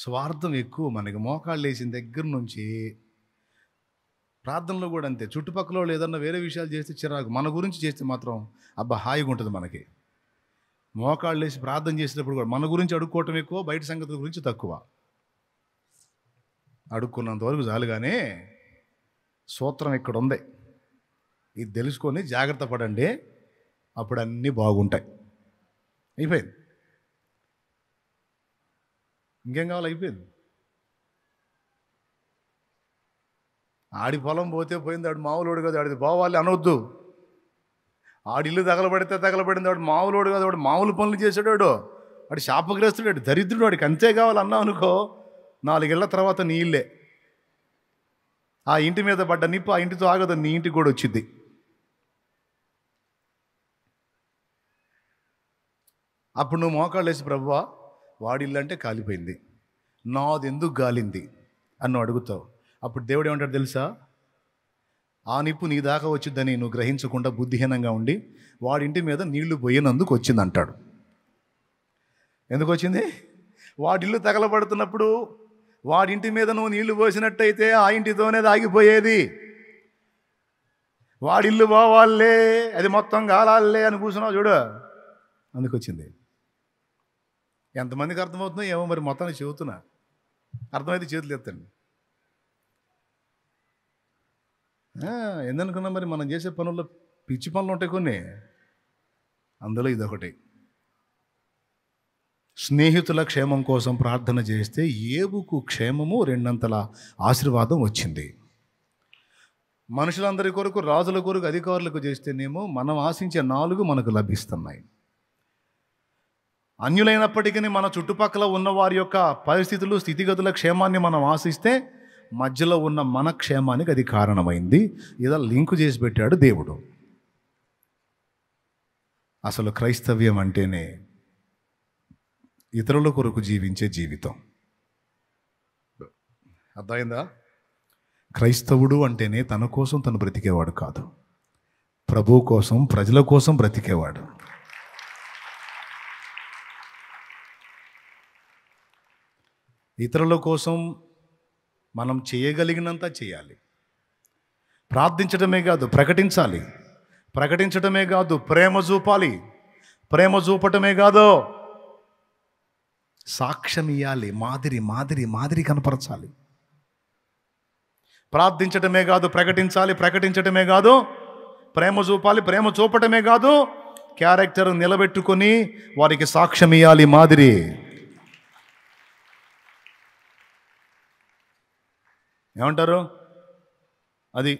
S1: స్వార్థం ఎక్కువ మనకి మోకాళ్ళు వేసిన దగ్గర నుంచి ప్రార్థనలో కూడా అంతే చుట్టుపక్కల వాళ్ళు ఏదన్నా వేరే విషయాలు చేస్తే చిరాకు మన గురించి చేస్తే మాత్రం అబ్బా హాయిగా ఉంటుంది మనకి మోకాళ్ళు వేసి ప్రార్థన చేసినప్పుడు కూడా మన గురించి అడుక్కోవటం ఎక్కువ బయట సంగతుల గురించి తక్కువ అడుక్కున్నంత వరకు కానీ సూత్రం ఇక్కడ ఉంది ఇది తెలుసుకొని జాగ్రత్త పడండి అప్పుడు అన్నీ బాగుంటాయి అయిపోయింది ఇంకేం కావాలి అయిపోయింది ఆడి పొలం పోతే పోయింది ఆడు మామూలుడు కదా ఆడిది బావాలి అనొద్దు ఆడి ఇల్లు తగలబడితే తగలబడింది వాడు మామూలుడు కదా వాడు మామూలు పనులు చేసేటాడు వాడు శాపగ్రస్తుడు వాడు దరిద్రుడు వాడికి అంతే కావాలి అన్నావు అనుకో నాలుగేళ్ల తర్వాత నీ ఇల్లే ఆ ఇంటి మీద పడ్డ నిప్పు ఆ ఇంటితో ఆగదు నీ ఇంటికి కూడా వచ్చింది అప్పుడు నువ్వు మోకాళ్ళు వేసి ప్రభువా వాడిల్లు అంటే కాలిపోయింది నాది ఎందుకు గాలింది నువ్వు అడుగుతావు అప్పుడు దేవుడు ఏమంటాడు తెలుసా ఆ నిప్పు నీ దాకా వచ్చిందని నువ్వు గ్రహించకుండా బుద్ధిహీనంగా ఉండి వాడింటి మీద నీళ్లు పోయినందుకు వచ్చింది అంటాడు ఎందుకు వచ్చింది వాడిల్లు తగలబడుతున్నప్పుడు వాడింటి మీద నువ్వు నీళ్లు పోసినట్టయితే ఆ ఇంటితోనే దాగిపోయేది వాడిల్లు పోవాలే అది మొత్తం కాలాలే అని కూర్చున్నావు చూడు అందుకొచ్చింది ఎంతమందికి అర్థమవుతుందో ఏమో మరి మొత్తాన్ని చెబుతున్నా అర్థమైతే చేతులు ఎత్తండి ఎందుకనుకున్నా మరి మనం చేసే పనుల్లో పిచ్చి పనులు ఉంటాయి కొన్ని అందులో ఇదొకటి స్నేహితుల క్షేమం కోసం ప్రార్థన చేస్తే ఏబుకు క్షేమము రెండంతల ఆశీర్వాదం వచ్చింది మనుషులందరి కొరకు రాజుల కొరకు అధికారులకు చేస్తేనేమో మనం ఆశించే నాలుగు మనకు లభిస్తున్నాయి అన్యులైనప్పటికీ మన చుట్టుపక్కల ఉన్న వారి యొక్క పరిస్థితులు స్థితిగతుల క్షేమాన్ని మనం ఆశిస్తే మధ్యలో ఉన్న మన క్షేమానికి అది కారణమైంది ఇలా లింకు చేసి పెట్టాడు దేవుడు అసలు క్రైస్తవ్యం అంటేనే ఇతరుల కొరకు జీవించే జీవితం అర్థమైందా క్రైస్తవుడు అంటేనే తన కోసం తను బ్రతికేవాడు కాదు ప్రభు కోసం ప్రజల కోసం బ్రతికేవాడు ఇతరుల కోసం మనం చేయగలిగినంత చేయాలి ప్రార్థించడమే కాదు ప్రకటించాలి ప్రకటించడమే కాదు ప్రేమ చూపాలి ప్రేమ చూపటమే కాదు సాక్ష్యం ఇవ్వాలి మాదిరి మాదిరి మాదిరి కనపరచాలి ప్రార్థించటమే కాదు ప్రకటించాలి ప్రకటించటమే కాదు ప్రేమ చూపాలి ప్రేమ చూపటమే కాదు క్యారెక్టర్ నిలబెట్టుకొని వారికి సాక్ష్యం ఇవ్వాలి మాదిరి ఏమంటారు అది